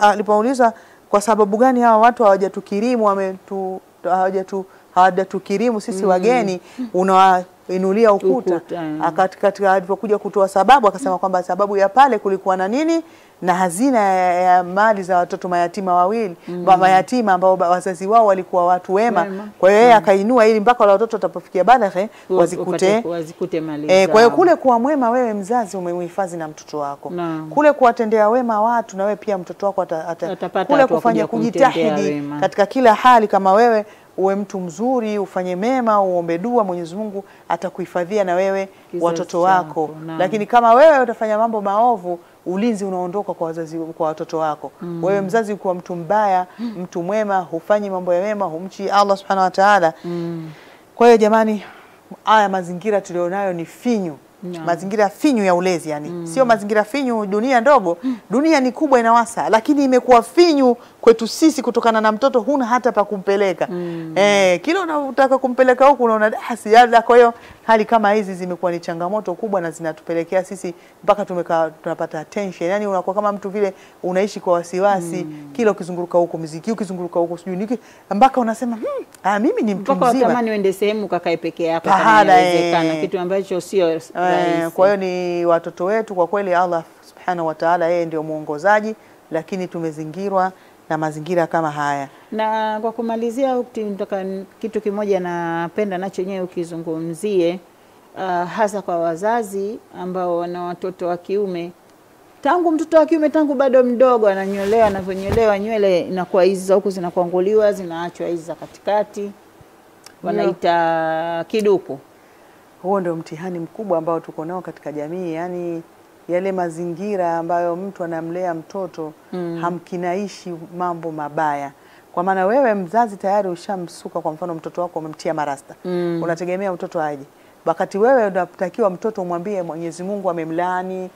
[SPEAKER 2] alipouliza kwa sababu gani hawa watu hawajatukirimu wametu hawajatu hawajatukirimu sisi mm. wageni unawainulia ukuta, ukuta. Mm. katika alipokuja kutoa sababu akasema mm. kwamba sababu ya pale kulikuwa na nini na hazina ya mali za watoto mayatima wawili mm. mayatima ambao wazazi wao walikuwa watu wema. Kwa hiyo yeye mm. akainua ili mpaka wale watoto watapofikia balaghe wazikute, wazikute mali e, kwa hiyo kule kuwa mwema wewe mzazi umemhifadhi na mtoto wako na. kule kuwatendea wema watu na wewe pia mtoto wako ata, ata, atapata kule kufanya kujitahidi katika kila hali kama wewe uwe mtu mzuri, ufanye mema, uombe dua, Mwenyezi Mungu atakuhifadhia na wewe Kizazi watoto wako na. Lakini kama wewe utafanya mambo maovu ulinzi unaondoka kwa wazazi, kwa watoto wako mm. Wewe mzazi kuwa mtu mbaya, mm. mtu mwema, hufanyi mambo ya mema, humchi Allah subhanahu wa ta'ala mm. Kwa hiyo jamani, haya mazingira tulionayo ni finyu No. Mazingira finyu ya ulezi yani. Mm. Sio mazingira finyu dunia ndogo, mm. dunia ni kubwa inawasa, lakini imekuwa finyu kwetu sisi kutokana na mtoto huna hata pa kumpeleka mm. Eh, kila unataka kumpeleka huku unaona dasi ah, labda. Kwa hiyo hali kama hizi zimekuwa ni changamoto kubwa na zinatupelekea sisi mpaka tumeka tunapata attention, yani unakuwa kama mtu vile unaishi kwa wasiwasi mm. Kila ukizunguruka huko muziki, ukizunguruka huko sijui niki, mpaka unasema hmm, ah, mimi ni mtu mzima, kama niende
[SPEAKER 1] sehemu kakae peke yako kama inawezekana, eh. kitu
[SPEAKER 2] ambacho sio Eh, kwa hiyo ni watoto wetu kwa kweli, Allah subhanahu wa ta'ala, yeye ndio mwongozaji, lakini tumezingirwa na mazingira kama haya.
[SPEAKER 1] Na kwa kumalizia, ukitaka kitu kimoja napenda nacho nyewe ukizungumzie, uh, hasa kwa wazazi ambao wana watoto wa kiume tangu mtoto wa kiume tangu bado mdogo ananyolewa, anavyonyolewa nywele inakuwa hizi za huku zinakuanguliwa zinaachwa hizi za katikati, wanaita kiduku.
[SPEAKER 2] Huo ndio mtihani mkubwa ambao tuko nao katika jamii, yani yale mazingira ambayo mtu anamlea mtoto mm. hamkinaishi mambo mabaya kwa maana wewe mzazi tayari ushamsuka, kwa mfano mtoto wako umemtia marasta mm. unategemea mtoto aje? Wakati wewe unatakiwa mtoto umwambie Mwenyezi Mungu amemlaani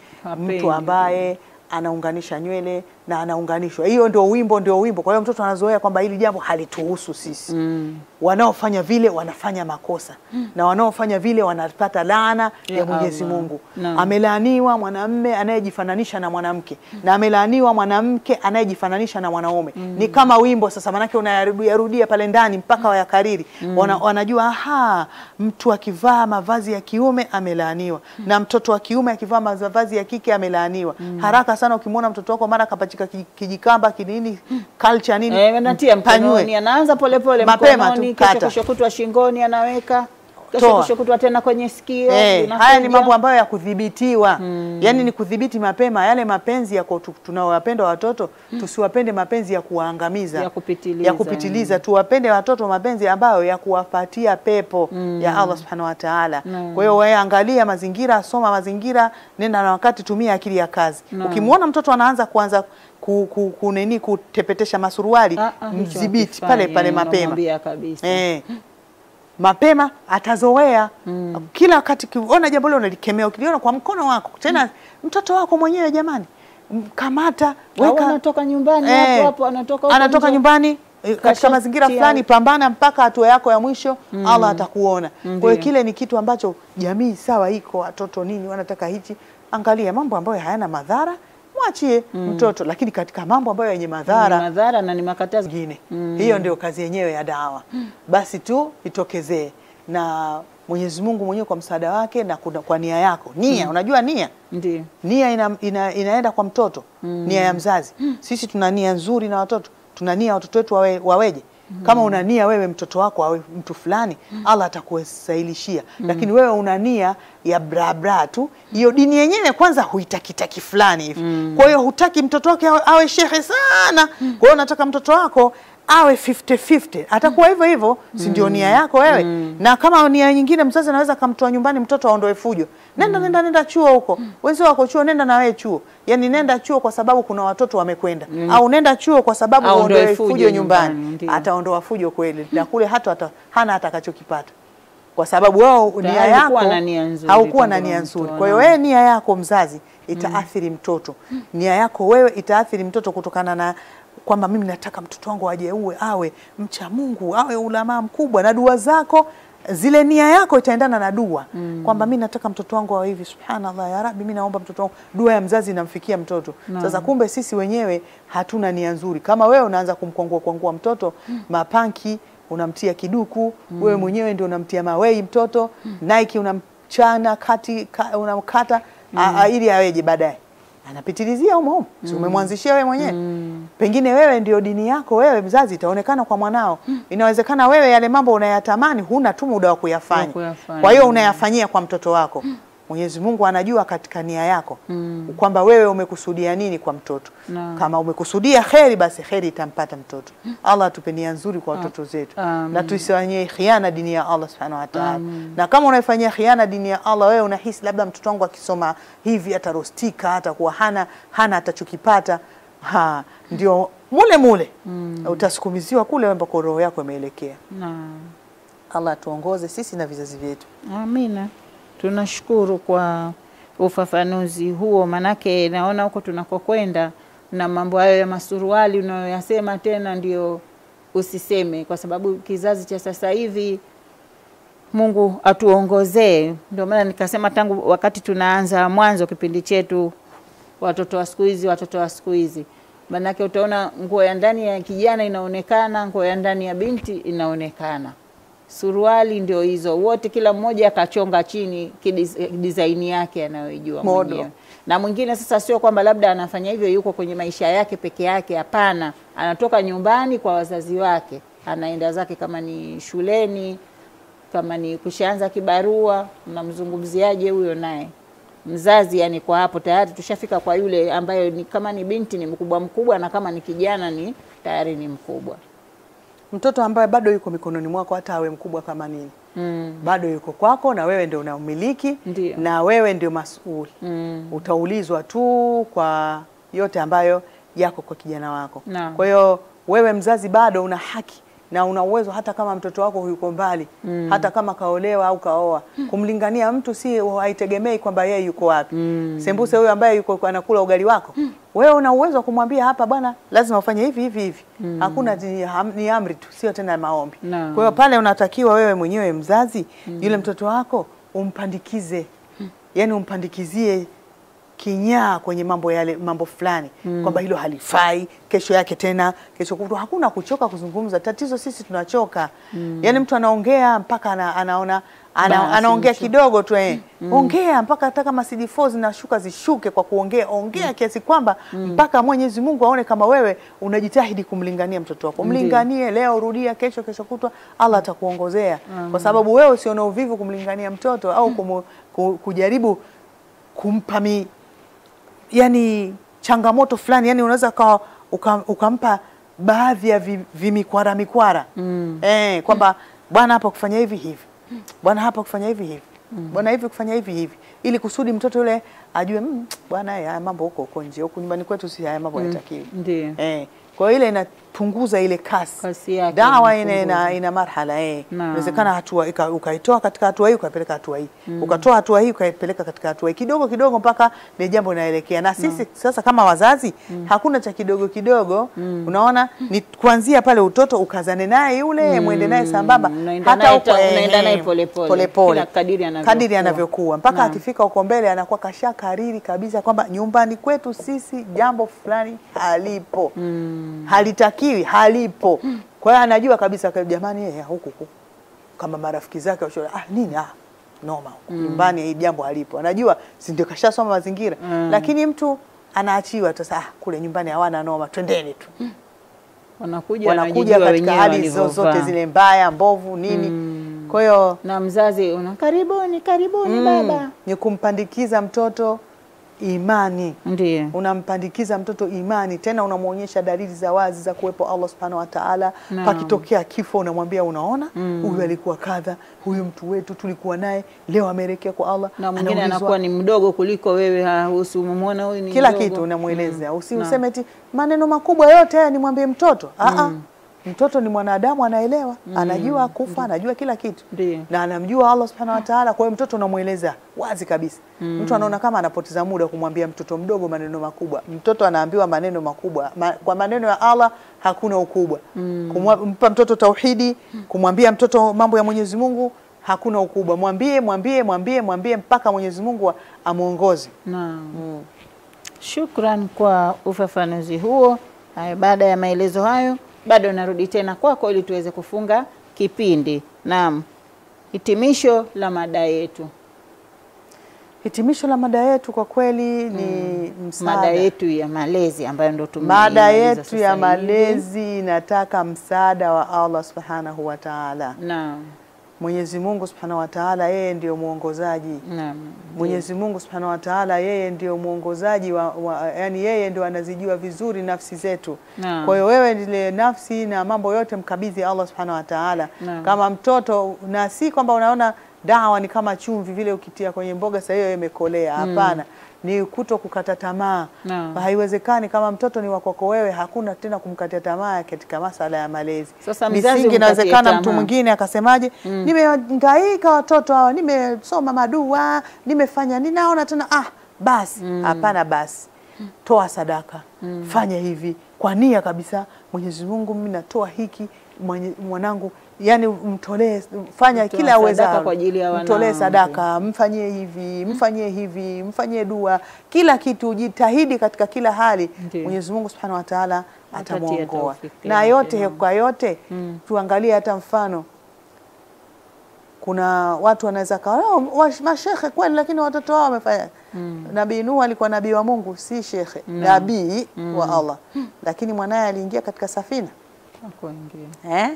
[SPEAKER 2] mtu ambaye anaunganisha nywele, na anaunganishwa. Hiyo ndio wimbo, ndio wimbo. Kwa hiyo mtoto anazoea kwamba hili jambo halituhusu sisi. Mm. Wanaofanya vile wanafanya makosa mm. na wanaofanya vile wanapata laana yeah, ya Mwenyezi Mungu. No. Amelaaniwa mwanamme anayejifananisha na mwanamke mm. na amelaaniwa mwanamke anayejifananisha na mwanaume. Mm. Ni kama wimbo sasa, manake unayarudia pale ndani mpaka mm. wayakariri. Mm. Wana, wanajua aha, mtu akivaa mavazi ya kiume amelaaniwa mm. na mtoto wa kiume akivaa mavazi ya kike amelaaniwa. Mm. Haraka sana ukimwona mtoto wako mara kapata katika kijikamba kinini culture nini, eh, natia
[SPEAKER 1] anaanza polepole mapema tu, kata kutwa
[SPEAKER 2] shingoni anaweka kesho kutwa
[SPEAKER 1] tena kwenye sikio. Hey, eh, haya ni mambo ambayo
[SPEAKER 2] ya kudhibitiwa hmm. Yani ni kudhibiti mapema yale mapenzi ya tunawapenda watoto hmm. Tusiwapende mapenzi ya kuwaangamiza ya kupitiliza, ya kupitiliza. Hmm. Tuwapende watoto mapenzi ambayo ya kuwafatia pepo hmm. ya Allah subhanahu wa ta'ala hmm. Kwa hiyo wewe angalia mazingira, soma mazingira, nenda na wakati, tumia akili ya kazi hmm. Ukimwona mtoto anaanza kuanza ku, ku, ku kutepetesha masuruali, ah, ah, mdhibiti pale pale mapema Eh, hmm mapema atazoea. Mm. Kila wakati kiona jambo lile unalikemea, ukiliona kwa mkono wako tena, mm. mtoto wako mwenyewe jamani, kamata weka, anatoka nyumbani eh, hapo huko
[SPEAKER 1] anatoka anatoka
[SPEAKER 2] nyumbani eh, katika mazingira fulani, pambana mpaka hatua yako ya mwisho mm. Allah atakuona. Kwa hiyo kile ni kitu ambacho jamii sawa iko, watoto nini wanataka hichi, angalia mambo ambayo hayana madhara mwachie mm. mtoto, lakini katika mambo ambayo yenye madhara ni madhara na ni makatazo mengine mm. hiyo ndio kazi yenyewe ya dawa mm. basi tu itokezee na Mwenyezi Mungu mwenyewe kwa msaada wake na kuna, kwa nia yako nia mm. unajua nia Ndiyo. nia ina, ina, inaenda kwa mtoto mm. nia ya mzazi mm. sisi tuna nia nzuri na watoto tuna nia watoto wetu wawe, waweje kama una nia wewe mtoto wako awe mtu fulani mm -hmm. Allah atakusailishia mm -hmm. Lakini wewe una nia ya bra tu, hiyo dini yenyewe kwanza huitakitaki fulani hivi mm -hmm. Kwa hiyo hutaki mtoto wake awe shehe sana mm -hmm. Kwa hiyo unataka mtoto wako awe 50-50 atakuwa hivyo hivyo, si ndio nia yako wewe? Mm. Na kama nia nyingine, mzazi anaweza akamtoa nyumbani mtoto aondoe fujo, nenda mm. nenda nenda chuo huko, wenzi wenzio wako chuo, nenda na wewe chuo. Yani nenda chuo kwa sababu kuna watoto wamekwenda, mm. au nenda chuo kwa sababu aondoe fujo, nyumbani, Ataondoa fujo kweli, na kule hata, hata hana atakachokipata kwa sababu wao nia yako haukuwa na nia nzuri. Kwa hiyo wewe nia yako mzazi itaathiri mtoto, nia yako wewe itaathiri mtoto kutokana na kwamba mimi nataka mtoto wangu ajeue awe mcha Mungu, awe ulamaa mkubwa, na dua zako zile nia yako itaendana na dua mm. kwamba mi nataka mtoto wangu awe hivi, subhanallah ya rabbi, mi naomba mtoto wangu. Dua ya mzazi inamfikia mtoto no. Sasa kumbe sisi wenyewe hatuna nia nzuri. Kama wewe unaanza kumkwangua kwangua mtoto mm. mapanki unamtia kiduku mm. wewe mwenyewe ndio unamtia mawei mtoto mm. Nike unamchana kati ka, unamkata mm. ili aweje baadaye? anapitilizia humo humo, mm. si umemwanzishia wewe mwenyewe mm. Pengine wewe ndio dini yako, wewe mzazi, itaonekana kwa mwanao mm. Inawezekana wewe yale mambo unayatamani, huna tu muda wa kuyafanya, kwa hiyo unayafanyia kwa mtoto wako mm. Mwenyezi Mungu anajua katika nia yako mm. kwamba wewe umekusudia nini kwa mtoto no. Kama umekusudia kheri, basi kheri itampata mtoto. Mm. Allah atupe nia nzuri kwa ah. watoto zetu um. na tusiwanyie khiana dini ya Allah subhanahu wa ta'ala. Na kama unaifanyia khiana dini ya Allah, wewe unahisi labda mtoto wangu akisoma hivi atarostika, atakuwa hana hana atachokipata, ha ndio mule mule mm. utasukumiziwa kule ambako roho yako imeelekea. Naam. Allah tuongoze sisi na vizazi vyetu. Amina.
[SPEAKER 1] Tunashukuru kwa ufafanuzi huo, manake naona huko tunakokwenda na mambo hayo ya masuruali unayoyasema tena ndio usiseme, kwa sababu kizazi cha sasa hivi Mungu atuongozee. Ndio maana nikasema tangu wakati tunaanza mwanzo kipindi chetu, watoto wa siku hizi, watoto wa siku hizi, maanake utaona nguo ya ndani ya kijana inaonekana, nguo ya ndani ya binti inaonekana suruali ndio hizo, wote kila mmoja akachonga chini eh, design yake anayoijua mwenyewe. Na mwingine sasa, sio kwamba labda anafanya hivyo yuko kwenye maisha yake peke yake, hapana, anatoka nyumbani kwa wazazi wake, anaenda zake, kama ni shuleni, kama ni kushaanza kibarua, unamzungumziaje huyo naye mzazi yani, kwa hapo tayari tushafika kwa yule ambaye ni, kama ni binti ni mkubwa mkubwa, na kama ni kijana ni tayari ni mkubwa
[SPEAKER 2] mtoto ambaye bado yuko mikononi mwako, hata awe mkubwa kama nini mm. bado yuko kwako na wewe ndio unaumiliki na wewe ndio masuuli mm. utaulizwa tu kwa yote ambayo yako kwa kijana wako. Kwa hiyo wewe mzazi bado una haki na una uwezo hata kama mtoto wako yuko mbali mm. hata kama kaolewa au kaoa mm. kumlingania mtu si haitegemei kwamba yeye yuko wapi mm. sembuse huyo ambaye yuko anakula ugali wako mm. wewe una uwezo wa kumwambia hapa bwana lazima ufanye hivi hivi hivi mm. hakuna ni amri tu sio tena maombi no. kwa hiyo pale unatakiwa wewe mwenyewe mzazi mm. yule mtoto wako umpandikize mm. yani umpandikizie kinyaa kwenye mambo yale, mambo fulani mm. kwamba hilo halifai, kesho yake tena, kesho kutwa. Hakuna kuchoka kuzungumza. Tatizo sisi tunachoka mm. yani mtu anaongea mpaka ana, anaona ana, ba, anaongea kidogo tu eh. mm. ongea mpaka hata kama CD4 zinashuka zishuke kwa kuongea, ongea mm. kiasi kwamba mm. mpaka Mwenyezi Mungu aone kama wewe unajitahidi kumlingania mtoto wako. Mlinganie leo, rudia kesho, kesho kutwa, Allah atakuongozea mm. kwa sababu wewe usiona uvivu kumlingania mtoto au kumu, kujaribu kumpa mi yani changamoto fulani, yani unaweza uka, ukampa baadhi ya vimikwara vi mikwara mm. eh, kwamba bwana hapa kufanya hivi hivi, bwana hapa kufanya hivi hivi mm. bwana hivi kufanya hivi hivi, ili kusudi mtoto yule ajue mmm, bwana haya mambo huko huko nje, huku nyumbani kwetu si haya mambo mm. yatakiwi. Ndiyo. eh, kwa ile inapunguza ile kasi, kasi yake dawa ina, ina, ina marhala eh, inawezekana hatua ukaitoa katika hatua hii ukaipeleka hatua hii mm. ukatoa hatua hii ukaipeleka katika hatua hii kidogo kidogo mpaka ni jambo inaelekea na sisi na. Sasa kama wazazi mm. hakuna cha kidogo kidogo mm. unaona ni kuanzia pale utoto ukazane naye yule mm. mwende naye sambamba hata unaenda eh, naye eh, pole pole, kadiri anavyokuwa mpaka akifika huko mbele anakuwa kasha kariri kabisa kwamba nyumbani kwetu sisi jambo fulani halipo mm mm. halitakiwi, halipo. Hmm. Kwa hiyo anajua kabisa kwa jamani, yeye huku kama marafiki zake washauri ah, nini ah, noma huko mm. nyumbani, hii jambo halipo. Anajua si ndio, kashasoma mazingira mm. lakini mtu anaachiwa tu ah kule nyumbani hawana noma, twendeni tu mm. wanakuja, wanakuja katika hali zozote zile mbaya, mbovu, nini mm. Kwa hiyo na mzazi una karibuni, karibuni mm. baba, ni kumpandikiza mtoto imani, ndiye unampandikiza mtoto imani, tena unamwonyesha dalili za wazi za kuwepo Allah subhanahu wa ta'ala. No. Pakitokea kifo unamwambia, unaona mm. huyu mm. alikuwa kadha, huyu mtu wetu tulikuwa naye, leo ameelekea kwa Allah. Na mwingine anakuwa ni
[SPEAKER 1] mdogo kuliko wewe, hahusu umemwona huyu ni kila mdogo. Kitu
[SPEAKER 2] unamweleza mm. usiseme no. ti maneno makubwa yote haya nimwambie mtoto ah, ah. mm. Mtoto ni mwanadamu, anaelewa mm. anajua kufa mm. anajua kila kitu Deo. na anamjua Allah subhanahu wa taala. Kwa hiyo mtoto unamweleza wazi kabisa mm. mtu anaona kama anapoteza muda kumwambia mtoto mdogo maneno makubwa. Mtoto anaambiwa maneno makubwa Ma, kwa maneno ya Allah hakuna ukubwa mm. kumpa mtoto tauhidi, kumwambia mtoto mambo ya Mwenyezi Mungu hakuna ukubwa. Mwambie, mwambie, mwambie, mwambie mpaka Mwenyezi Mungu amuongoze. Naam. Mm. Shukran
[SPEAKER 1] kwa ufafanuzi huo. Baada ya maelezo hayo bado narudi tena kwako ili tuweze kufunga kipindi. Naam, hitimisho la mada yetu.
[SPEAKER 2] Hitimisho la mada yetu kwa kweli mm. ni mm. msaada. Mada yetu
[SPEAKER 1] ya malezi ambayo ndo tumemaliza. Mada yetu ya malezi
[SPEAKER 2] inataka msaada wa Allah subhanahu wa ta'ala. Naam. Mwenyezi Mungu Subhanahu wa Ta'ala yeye ndiyo mwongozaji. Naam. Mwenyezi Mungu Subhanahu wa Ta'ala yeye ndiyo mwongozaji wa, wa, yani yeye ndio anazijua vizuri nafsi zetu. Kwa hiyo wewe ile nafsi na mambo yote mkabidhi Allah Subhanahu wa Ta'ala kama mtoto, na si kwamba unaona dawa ni kama chumvi vile ukitia kwenye mboga sasa hiyo imekolea. Hmm. Hapana ni kuto kukata tamaa no. Haiwezekani kama mtoto ni wakwako wewe, hakuna tena kumkatia tamaa katika masala ya malezi. Sasa misingi inawezekana mtu mwingine akasemaje, mm. nimehangaika watoto hawa, nimesoma madua, nimefanya ninaona tena ah, basi mm. hapana, mm. basi toa sadaka mm. fanya hivi kwa nia kabisa, Mwenyezi Mungu, mimi natoa hiki mwanangu yani mtolee, fanya Mtua kila aweza mtolee sadaka, mfanyie hivi, mfanyie hivi, mfanyie dua, kila kitu, jitahidi katika kila hali. Mwenyezi Mungu Subhanahu wa Ta'ala atamwongoa na yote yeah. Kwa yote mm. Tuangalie hata mfano kuna watu wanaweza kawa oh, mashekhe kweli, lakini watoto wao wamefanya mm. Nabii Nuhu alikuwa nabii wa Mungu, si shekhe, hmm. nabii mm. wa hmm. Allah, lakini mwanaye aliingia katika safina Eh?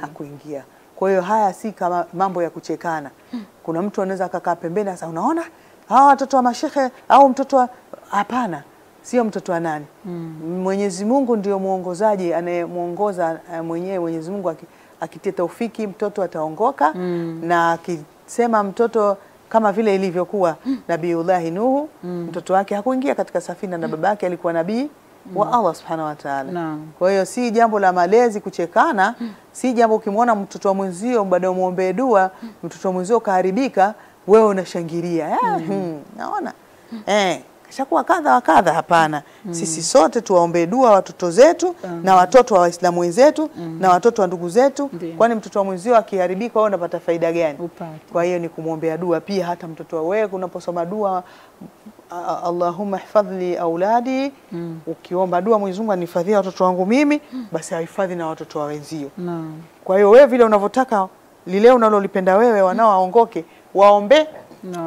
[SPEAKER 2] hakuingia kwa hiyo haya si kama mambo ya kuchekana hmm. kuna mtu anaweza akakaa pembeni sasa unaona hawa watoto wa mashehe au mtoto wa hapana sio mtoto wa nani mm. Mwenyezi Mungu ndio mwongozaji anayemwongoza eh, mwenyewe Mwenyezi Mungu akitia taufiki mtoto ataongoka mm. na akisema mtoto kama vile ilivyokuwa mm. Nabiullahi Nuhu mm. mtoto wake hakuingia katika safina na hmm. babake alikuwa nabii wa mm. Allah subhanahu wa ta'ala. Kwa hiyo si jambo la malezi kuchekana mm. si jambo ukimwona mtoto wa mwenzio baada ya muombe dua mm. mtoto wa mwenzio kaharibika, wewe unashangilia. Eh, mm. Hmm, naona mm. eh ishakuwa kadha wa kadha. Hapana, mm. sisi sote tuwaombee dua watoto zetu mm. na watoto wa Waislamu wenzetu mm. na watoto wa ndugu zetu, kwani mtoto wa mwenzio akiharibika wewe unapata faida gani? Upati. Kwa hiyo ni kumwombea dua pia, hata mtoto wa wewe unaposoma dua Allahumma hifadhli auladi mm. ukiomba dua Mwenyezi Mungu anihifadhie watoto wangu mimi, mm. basi ahifadhi na watoto wa wenzio no. Kwa hiyo wewe vile unavyotaka lile unalolipenda wewe, wanao waongoke waombe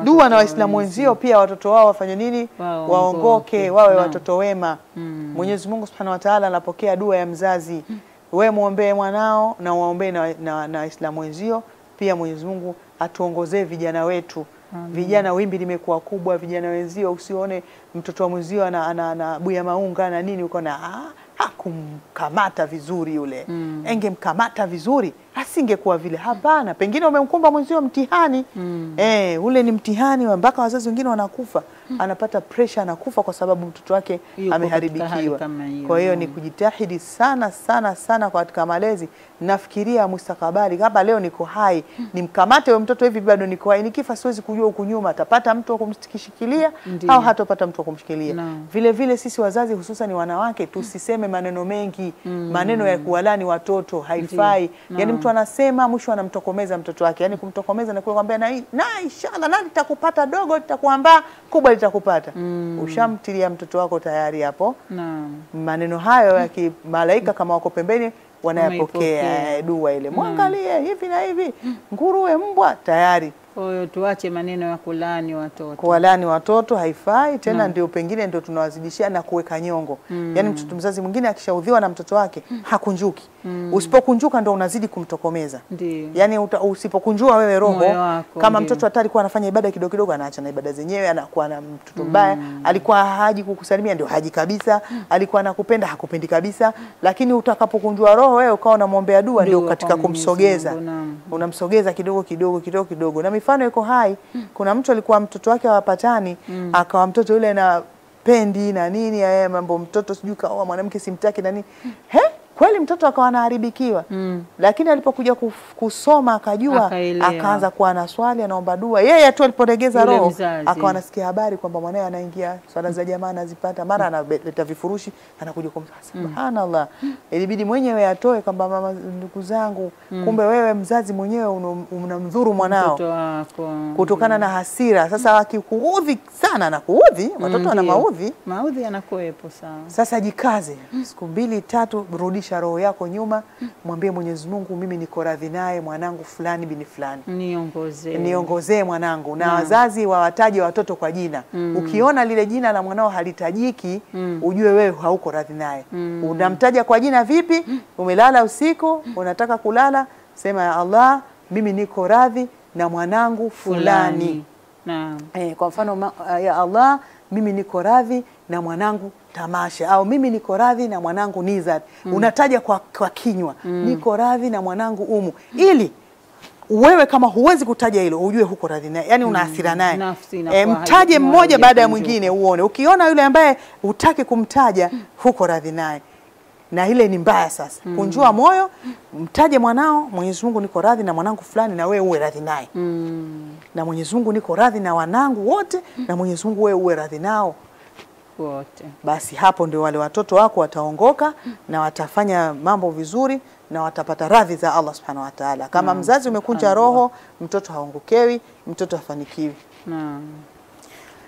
[SPEAKER 2] dua na Waislamu wenzio pia watoto wao wafanye nini? waongoke wawe watoto wema
[SPEAKER 1] mm. Mwenyezi
[SPEAKER 2] Mungu Subhanahu wa Ta'ala anapokea dua ya mzazi mm. We mwombee mwanao na waombee na Waislamu wenzio pia. Mwenyezi Mungu atuongozee vijana wetu Amin. Vijana wimbi limekuwa kubwa, vijana wenzio, usione mtoto wa mwenzio ana, ana, ana, ana buya maunga na nini uko na ah, hakumkamata vizuri yule mm. engemkamata vizuri asingekuwa vile. Hapana, pengine umemkumba mwenzio mtihani mm. e, ule ni mtihani mpaka wazazi wengine wanakufa mm. anapata pressure, anakufa kwa sababu mtoto wake ameharibikiwa. Kwa hiyo ni kujitahidi sana sana sana katika malezi nafikiria mustakabali, Kama leo niko hai, nimkamate huyo mtoto hivi, bado niko hai, nikifa siwezi kujua huku nyuma atapata mtu wa kumshikilia au hatopata mtu wa kumshikilia. No. Vile vile sisi wazazi, hususan wanawake, tusiseme maneno mengi mm. maneno ya kuwalani watoto haifai. No. Yani mtu anasema mwisho anamtokomeza mtoto wake, yani kumtokomeza na kumwambia na, na inshallah na nitakupata dogo, nitakuamba kubwa, litakupata mm. ushamtilia mtoto wako tayari hapo. No. maneno hayo ya kimalaika kama wako pembeni wanayapokea dua ile, hmm. mwangalie mm. hivi na hivi, nguruwe, mbwa tayari Oyo, tuache maneno ya kulani watoto. Kuwalani watoto haifai tena mm. Ndio pengine ndio tunawazidishia na kuweka nyongo mm. Yaani mtoto mzazi mwingine akishaudhiwa na mtoto wake mm. hakunjuki mm. Usipokunjuka ndo unazidi kumtokomeza Ndiyo. Yani uta, usipokunjua wewe roho wako, kama mtoto hata alikuwa anafanya ibada kidogo kidogo, anaacha na ibada zenyewe, anakuwa na mtoto mbaya mm. Alikuwa haji kukusalimia, ndio haji kabisa mm. Alikuwa anakupenda, hakupendi kabisa Lakini utakapokunjua roho wewe ukawa unamwombea dua, ndio katika kumsogeza unamsogeza kidogo kidogo kidogo kidogo, na mifano iko hai mm. Kuna mtu alikuwa mtoto wake hawapatani mm. Akawa mtoto yule na pendi na nini, ya eh, mambo mtoto sijui kaoa mwanamke simtaki na nini mm. he kweli mtoto akawa anaharibikiwa mm. lakini alipokuja kusoma akajua akaanza kuwa na swali anaomba dua yeye tu aliporegeza roho akawa anasikia habari kwamba mwanae anaingia swala za jamaa anazipata mara mm. analeta vifurushi anakuja kumsa mm. subhanallah mm. ilibidi mwenyewe atoe kwamba mama ndugu zangu mm. kumbe wewe mzazi mwenyewe unamdhuru mwanao kutokana mm. na hasira sasa akikuudhi sana kuudhi watoto mm, ana maudhi
[SPEAKER 1] maudhi yanakuwepo sawa sasa
[SPEAKER 2] jikaze mm. siku mbili tatu rudi kurudisha roho yako nyuma, mwambie Mwenyezi Mungu, mimi niko radhi naye mwanangu fulani bini fulani, niongozee niongozee mwanangu. Na mm. wazazi wawataje watoto kwa jina mm. Ukiona lile jina la mwanao halitajiki mm. ujue wewe hauko radhi naye mm. Unamtaja kwa jina vipi? Mm. Umelala usiku, unataka kulala, sema ya Allah, mimi niko radhi na mwanangu fulani, fulani. Na. Eh, kwa mfano eh, ya Allah, mimi niko radhi na mwanangu tamasha, au mimi niko radhi na mwanangu nizar mm. unataja kwa, kwa kinywa mm. niko radhi na mwanangu umu mm. ili wewe kama huwezi kutaja hilo ujue huko radhi naye, yani una mm. hasira naye e, mtaje mmoja baada ya mwingine uone. Ukiona yule ambaye hutaki kumtaja mm. huko radhi naye, na ile ni mbaya sasa. Mm. Kunjua moyo, mtaje mwanao, Mwenyezi Mungu niko radhi na mwanangu fulani, na wewe uwe radhi naye mm. na Mwenyezi Mungu niko radhi na wanangu wote, mm. na Mwenyezi Mungu wewe uwe radhi nao wote. Basi hapo ndio wale watoto wako wataongoka mm. na watafanya mambo vizuri na watapata radhi za Allah subhanahu wa ta'ala. Kama mm. mzazi umekunja roho, mtoto haongokewi, mtoto hafanikiwi. Naam.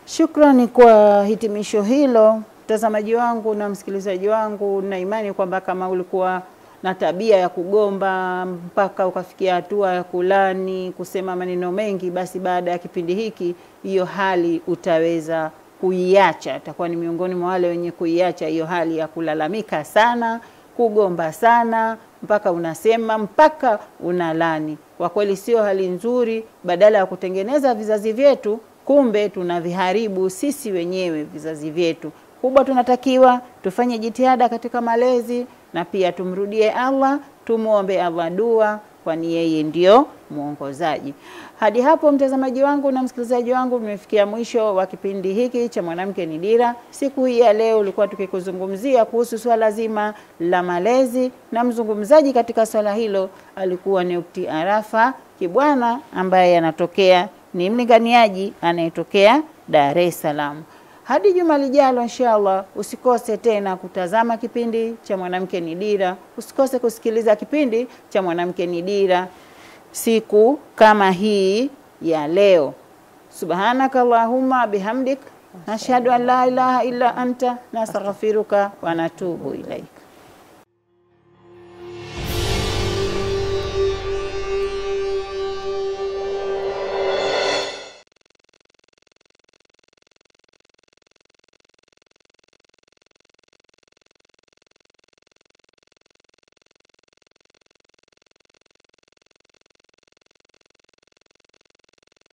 [SPEAKER 2] Shukrani kwa hitimisho hilo, mtazamaji
[SPEAKER 1] wangu na msikilizaji wangu, na imani kwamba kama ulikuwa na tabia ya kugomba mpaka ukafikia hatua ya kulani, kusema maneno mengi, basi baada ya kipindi hiki hiyo hali utaweza kuiacha, atakuwa ni miongoni mwa wale wenye kuiacha hiyo hali ya kulalamika sana, kugomba sana, mpaka unasema mpaka unalani. Kwa kweli sio hali nzuri. Badala ya kutengeneza vizazi vyetu, kumbe tunaviharibu sisi wenyewe vizazi vyetu. Kubwa tunatakiwa tufanye jitihada katika malezi, na pia tumrudie Allah, tumwombe Allah dua, kwani yeye ndiyo mwongozaji. Hadi hapo mtazamaji wangu na msikilizaji wangu, mmefikia mwisho wa kipindi hiki cha Mwanamke ni Dira. Siku hii ya leo ulikuwa tukikuzungumzia kuhusu swala zima la malezi, na mzungumzaji katika swala hilo alikuwa ni Ukti Arafa Kibwana ambaye anatokea ni mlinganiaji anayetokea Dar es Salaam. Hadi juma lijalo, inshallah, usikose tena kutazama kipindi cha Mwanamke ni Dira, usikose kusikiliza kipindi cha Mwanamke ni Dira siku kama hii ya leo. Subhanaka Allahumma bihamdik nashhadu an la ilaha illa anta nastaghfiruka wa natubu ilaik.